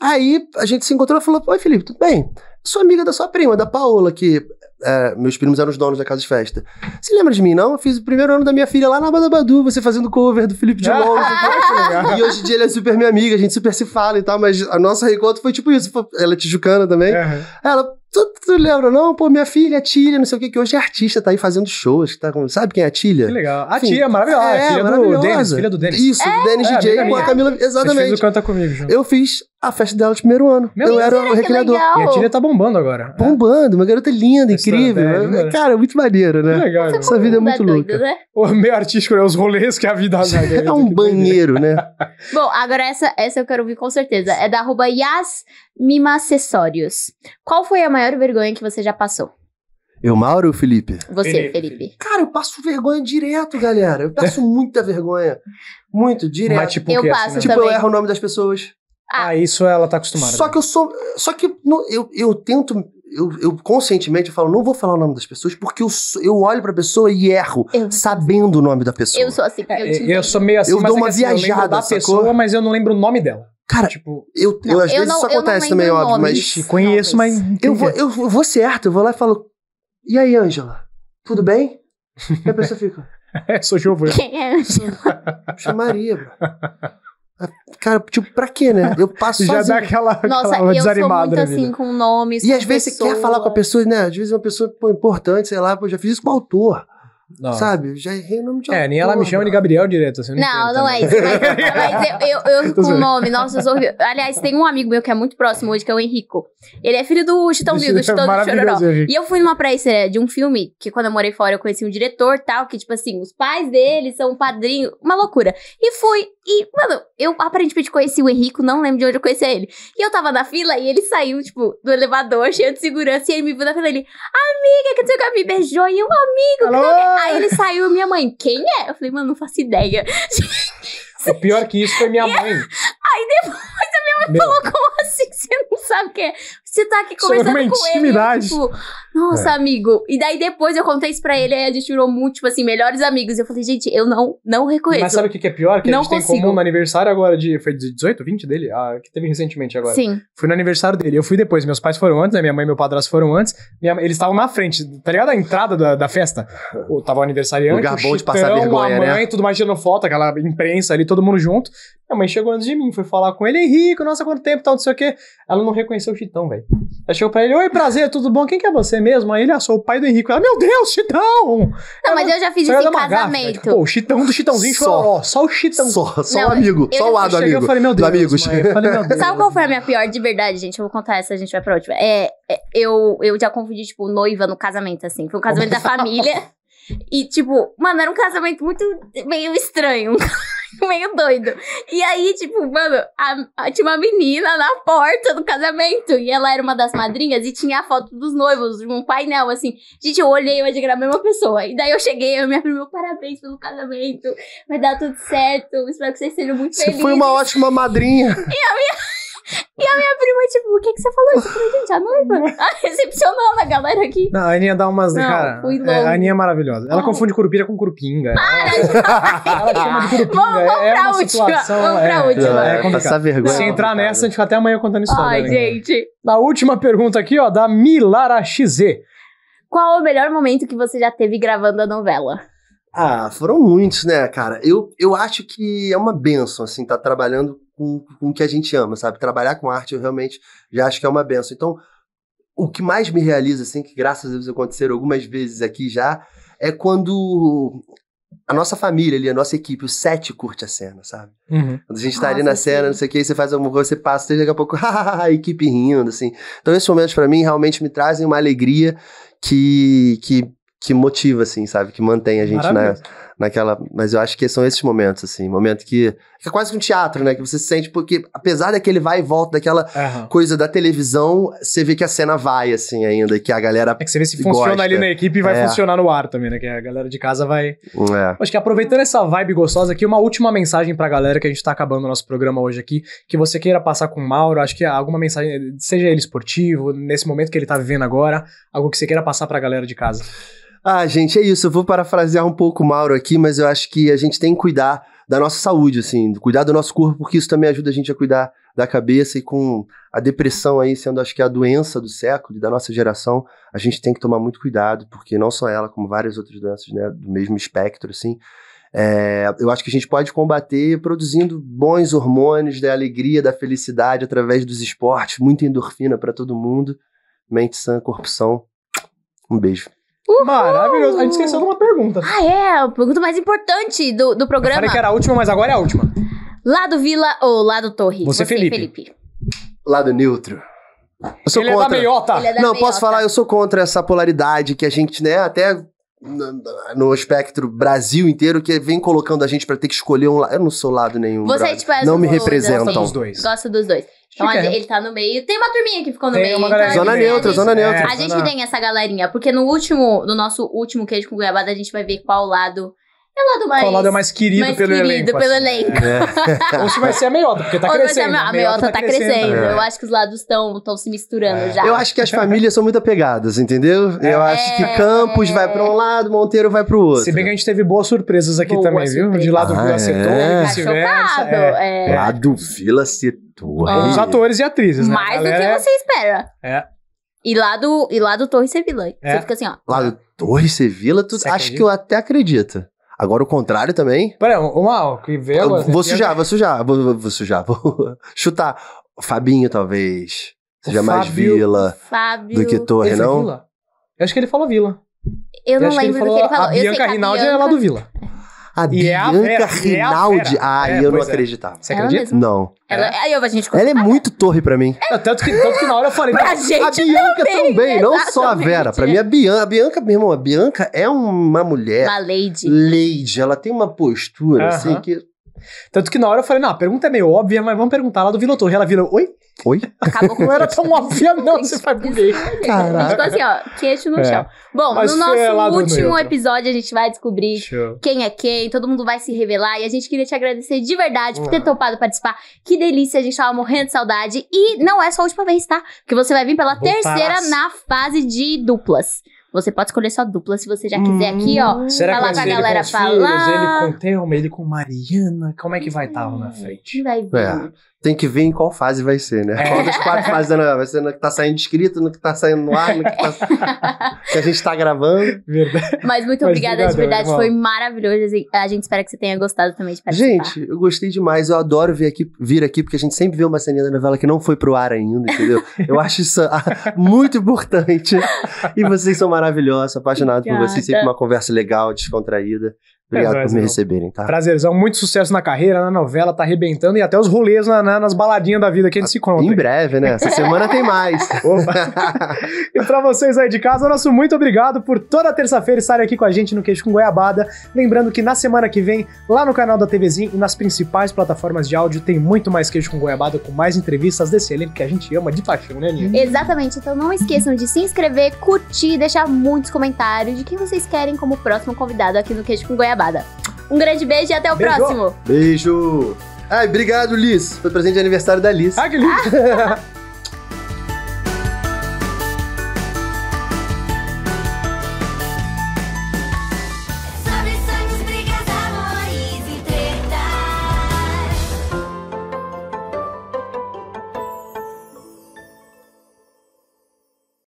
Aí a gente se encontrou e falou: Oi, Felipe, tudo bem? Sou amiga da sua prima, da Paola, que é, meus primos eram os donos da casa de festa. Você lembra de mim, não? Eu fiz o primeiro ano da minha filha lá na Badabadu, você fazendo cover do Felipe de ah, Lons. [laughs] e hoje em dia ele é super minha amiga, a gente super se fala e tal, mas a nossa reencontro foi tipo isso. Ela é tijucana também. Uhum. Ela, Tu, tu lembra, não? Pô, minha filha, a Tília, não sei o que, que hoje é artista, tá aí fazendo shows, tá com... sabe quem é a Tília? Que legal. A Enfim, é maravilhosa, é, filha, é maravilhosa. Do Dennis, filha do Denis. Isso, é. do Denis é, DJ com a Camila. Exatamente. Canta Comigo, Eu fiz a festa dela de primeiro ano. Meu eu era o recriador. E a Tília tá bombando agora. Né? Bombando, uma garota linda, incrível. É, é, cara, muito maneiro, né? legal. Né? É essa, vida é muito louca. Doido, né? O meio artístico é os rolês que a vida dá. [laughs] é um banheiro, né? [laughs] Bom, agora essa, essa eu quero ouvir com certeza. É da arroba Yas Mima Acessórios. Qual foi a maior vergonha que você já passou? Eu, Mauro ou Felipe? Você, Felipe. Felipe. Cara, eu passo vergonha direto, galera. Eu passo [laughs] muita vergonha. Muito, direto. Mas, tipo, eu passo assim, né? Tipo, eu erro o nome das pessoas. Ah, ah, isso ela tá acostumada. Só né? que eu sou. Só que eu, eu tento. Eu, eu conscientemente eu falo, não vou falar o nome das pessoas, porque eu, eu olho pra pessoa e erro, eu, sabendo o nome da pessoa. Eu sou assim. Eu, é, eu sou meio assim, eu dou é uma assim, viajada da pessoa, mas eu não lembro o nome dela. Cara, tipo, eu, não, eu às vezes não, isso acontece também, óbvio, nome, mas. Te conheço, mas. Eu vou, eu vou certo, eu vou lá e falo. E aí, Ângela? Tudo bem? e a pessoa fica. [laughs] é, sou Giovanna. Quem é Ângela? Chamaria, bro. Cara, tipo, pra quê, né? Eu passo [laughs] Já sozinho. dá aquela, Nossa, aquela eu desanimada. assim com nomes, E com às vezes você quer falar com a pessoa, né? Às vezes é uma pessoa pô, importante, sei lá, pô, já fiz isso com o autor. Não. Sabe? Já errei o nome de É, autor, nem ela me chama de Gabriel direto. Assim, não, não, não é isso. Mas, eu, eu, eu [laughs] com o nome, nossa, eu sou Aliás, tem um amigo meu que é muito próximo hoje, que é o Henrico. Ele é filho do Chitão Vil, do é Chitão do Chororó. E eu fui numa pré-estreia é, de um filme, que quando eu morei fora eu conheci um diretor tal, que tipo assim, os pais dele são um padrinho, uma loucura. E fui, e, mano, eu aparentemente conheci o Henrico, não lembro de onde eu conheci ele. E eu tava na fila e ele saiu, tipo, do elevador, [laughs] cheio de segurança, e ele me viu na fila, ele, amiga, que não sei me beijou, e eu, amigo, Alô? que Aí ele saiu, minha mãe, quem é? Eu falei, mano, não faço ideia. O pior é que isso foi minha mãe. Aí depois a minha mãe Meu. falou, como assim? Você não sabe quem é? Você tá aqui conversando com intimidade. ele. tipo, nossa, é. amigo. E daí depois eu contei isso pra ele, aí a gente virou muito, tipo assim, melhores amigos. Eu falei, gente, eu não, não reconheço. Mas sabe o que é pior? Que não a gente consigo. tem comum no aniversário agora de. Foi de 18, 20 dele? Ah, que teve recentemente agora. Sim. Fui no aniversário dele. Eu fui depois. Meus pais foram antes, né? Minha mãe e meu padrasto foram antes. Minha, eles estavam na frente, tá ligado? A entrada da, da festa. O, tava o aniversário antes. o bom de passar vergonha, a né? mãe, né? tudo mais tirando foto, aquela imprensa ali, todo mundo junto. Minha mãe chegou antes de mim, foi falar com ele, Henrico, nossa, quanto tempo, tal, não sei o quê. Ela não reconheceu o Chitão, velho velho. Ela chegou pra ele, oi, prazer, tudo bom? Quem que é você mesmo? Aí ele, ah, sou o pai do Henrique. Ela, ah, meu Deus, Chitão! Não, mas eu já fiz isso em né? casamento. Tipo, pô, o Chitão do Chitãozinho só. chorou, só o Chitão. Só, só não, o amigo, só o lado amigo. Eu falei, meu Deus, amigos. Mãe, eu falei, meu Deus. [laughs] Sabe qual foi a minha pior de verdade, gente? Eu vou contar essa, a gente vai pra última. É, é eu, eu já confundi, tipo, noiva no casamento, assim. Foi um casamento da família. E, tipo, mano, era um casamento muito meio estranho. [laughs] [laughs] meio doido. E aí, tipo, mano, a, a, tinha uma menina na porta do casamento. E ela era uma das madrinhas e tinha a foto dos noivos, um painel, assim. Gente, eu olhei, mas achei era a mesma pessoa. E daí eu cheguei, eu me abri meu parabéns pelo casamento. Vai dar tudo certo. Espero que vocês sejam muito Você felizes. Você foi uma ótima madrinha. [laughs] E a minha. E a minha prima, tipo, o que, que você falou? Eu falei, gente, a noiva. Ah, recepcionando a galera aqui. Não, a Aninha dá umas. Não, cara, é, a Aninha é maravilhosa. Ela Ai. confunde curupira com curupinga. Para, de Vamos, vamos é pra última. Vamos pra é, última. É, é vergonha. Se é entrar nessa, a gente fica até amanhã contando história. Ai, gente. Na última pergunta aqui, ó, da Milara XZ. Qual o melhor momento que você já teve gravando a novela? Ah, foram muitos, né, cara? Eu, eu acho que é uma benção, assim, tá trabalhando com, com o que a gente ama, sabe? Trabalhar com arte eu realmente já acho que é uma benção. Então, o que mais me realiza, assim, que graças a Deus aconteceram algumas vezes aqui já, é quando a nossa família ali, a nossa equipe, o sete curte a cena, sabe? Uhum. Quando a gente tá ah, ali na cena, não sei o que, você faz alguma coisa, você passa, daqui a pouco, [laughs] a equipe rindo, assim. Então, esses momentos para mim realmente me trazem uma alegria que, que, que motiva, assim, sabe? Que mantém a gente na, naquela. Mas eu acho que são esses momentos, assim, momento que. É quase um teatro, né? Que você sente, porque apesar daquele vai e volta, daquela uhum. coisa da televisão, você vê que a cena vai, assim, ainda, que a galera. É que você vê se funciona ali na equipe e vai é. funcionar no ar também, né? Que a galera de casa vai. É. Acho que aproveitando essa vibe gostosa aqui, uma última mensagem pra galera que a gente tá acabando o nosso programa hoje aqui, que você queira passar com o Mauro, acho que é alguma mensagem, seja ele esportivo, nesse momento que ele tá vivendo agora, algo que você queira passar pra galera de casa. Ah, gente, é isso. Eu vou parafrasear um pouco o Mauro aqui, mas eu acho que a gente tem que cuidar da nossa saúde, assim, cuidar do nosso corpo, porque isso também ajuda a gente a cuidar da cabeça e com a depressão aí sendo, acho que, a doença do século e da nossa geração, a gente tem que tomar muito cuidado, porque não só ela, como várias outras doenças, né, do mesmo espectro, assim, é, eu acho que a gente pode combater produzindo bons hormônios da alegria, da felicidade através dos esportes, muita endorfina para todo mundo. Mente sã, corrupção. Um beijo. Uhul. Maravilhoso. A gente esqueceu de uma pergunta. Ah, é. A pergunta mais importante do, do programa. Eu falei que era a última, mas agora é a última. Lado Vila ou Lado Torre? Você, Você Felipe. Felipe. Lado neutro. Eu sou Ele contra. é da meiota. É da Não, meiota. posso falar, eu sou contra essa polaridade que a gente, né, até no espectro Brasil inteiro que vem colocando a gente para ter que escolher um lado. Eu não sou lado nenhum. Você é tipo, é não me né? representam. Gosta dos dois. Gosta dos dois. Então Fica. ele tá no meio. Tem uma turminha que ficou no tem meio. Uma então galera. É zona neutra, zona é. neutra. A gente, é, a gente tem essa galerinha, porque no último, no nosso último queijo com goiabada, a gente vai ver qual lado é o mais. Qual lado é mais querido mais pelo querido elenco? Pelo assim. elenco. É. [laughs] Ou se vai ser a meiota, porque tá Ou crescendo. A, a, a meiota tá, tá crescendo. crescendo. É. Eu acho que os lados estão se misturando é. já. Eu acho que as famílias são muito apegadas, entendeu? Eu é. acho que Campos vai pra um é. lado, Monteiro vai pro outro. Se bem que a gente teve boas surpresas aqui também, viu? De lado ah, Vila é. Setor, tá É. é. Lado Vila Setor. Ah. Os atores e atrizes, né? Mais do que você espera. É. E lá do, e lá do Torre Sevilla. É. Você fica assim, ó. Lá do Torre Sevilla, tu, acho acredita? que eu até acredito. Agora o contrário também. Peraí, o mal, que vê agora. Vou sujar, vou sujar, vou, vou sujar, vou [laughs] chutar. Fabinho, talvez. Seja Fábio, mais Vila Fábio. do que Torre, é não? É Vila. Eu acho que ele falou Vila. Eu, eu não lembro do que ele falou. A Bianca Rinaldi é lá do Vila. A e é Bianca é a Rinaldi. Ah, é ah, é, eu não acreditava. Você acredita? Não. Ela, é. aí eu, a gente ela é muito torre pra mim. Não, tanto, que, tanto que na hora eu falei. pra [laughs] a gente a Bianca também, também não só a Vera. Pra mim, a Bianca, a Bianca, meu irmão, a Bianca é uma mulher. Uma lady. Lady. Ela tem uma postura, uh -huh. assim, que. Tanto que na hora eu falei, não, a pergunta é meio óbvia, mas vamos perguntar lá do Vila Torre. Ela virou, oi? Oi? Caboclo não era tão óbvia, não, você vai buguei. Caraca. Ficou tipo assim, ó, queixo no é. chão. Bom, Mas no nosso é último no episódio a gente vai descobrir Show. quem é quem, todo mundo vai se revelar e a gente queria te agradecer de verdade por ter ah. topado participar. Que delícia, a gente tava morrendo de saudade. E não é só a última vez, tá? Porque você vai vir pela terceira na fase de duplas. Você pode escolher sua dupla se você já quiser hum, aqui, ó. Hum. Será falar com a galera falar. Filhos, ele com Thelma, ele com Mariana. Como é que vai estar tá lá na frente? Vai é. vir. É tem que ver em qual fase vai ser, né? É. Qual das quatro fases da novela? Vai ser no que tá saindo escrito, no que tá saindo no ar, no que, tá... [laughs] que a gente tá gravando. Verdade. Mas muito Mas obrigada, de verdade, foi maravilhoso. A gente espera que você tenha gostado também de participar. Gente, eu gostei demais. Eu adoro vir aqui, vir aqui porque a gente sempre vê uma ceninha da novela que não foi pro ar ainda, entendeu? Eu acho isso ah, muito importante. E vocês são maravilhosos, apaixonado obrigada. por vocês. Sempre uma conversa legal, descontraída. Obrigado é nóis, por me receberem, tá? Prazerzão, muito sucesso na carreira, na novela, tá arrebentando e até os rolês na, na, nas baladinhas da vida que a gente se conta. Em breve, né? Essa semana tem mais. [laughs] [laughs] e para vocês aí de casa, nosso muito obrigado por toda terça-feira estarem aqui com a gente no Queijo com Goiabada. Lembrando que na semana que vem, lá no canal da TVzinho e nas principais plataformas de áudio, tem muito mais Queijo com Goiabada, com mais entrevistas desse elenco que a gente ama de paixão, né, Aninha? Exatamente, então não esqueçam de se inscrever, curtir, deixar muitos comentários de quem vocês querem como próximo convidado aqui no Queijo com Goiabada. Um grande beijo e até o próximo. Beijo. Ai, obrigado, Liz. Foi presente de aniversário da Liz. Ah, que lindo. [laughs]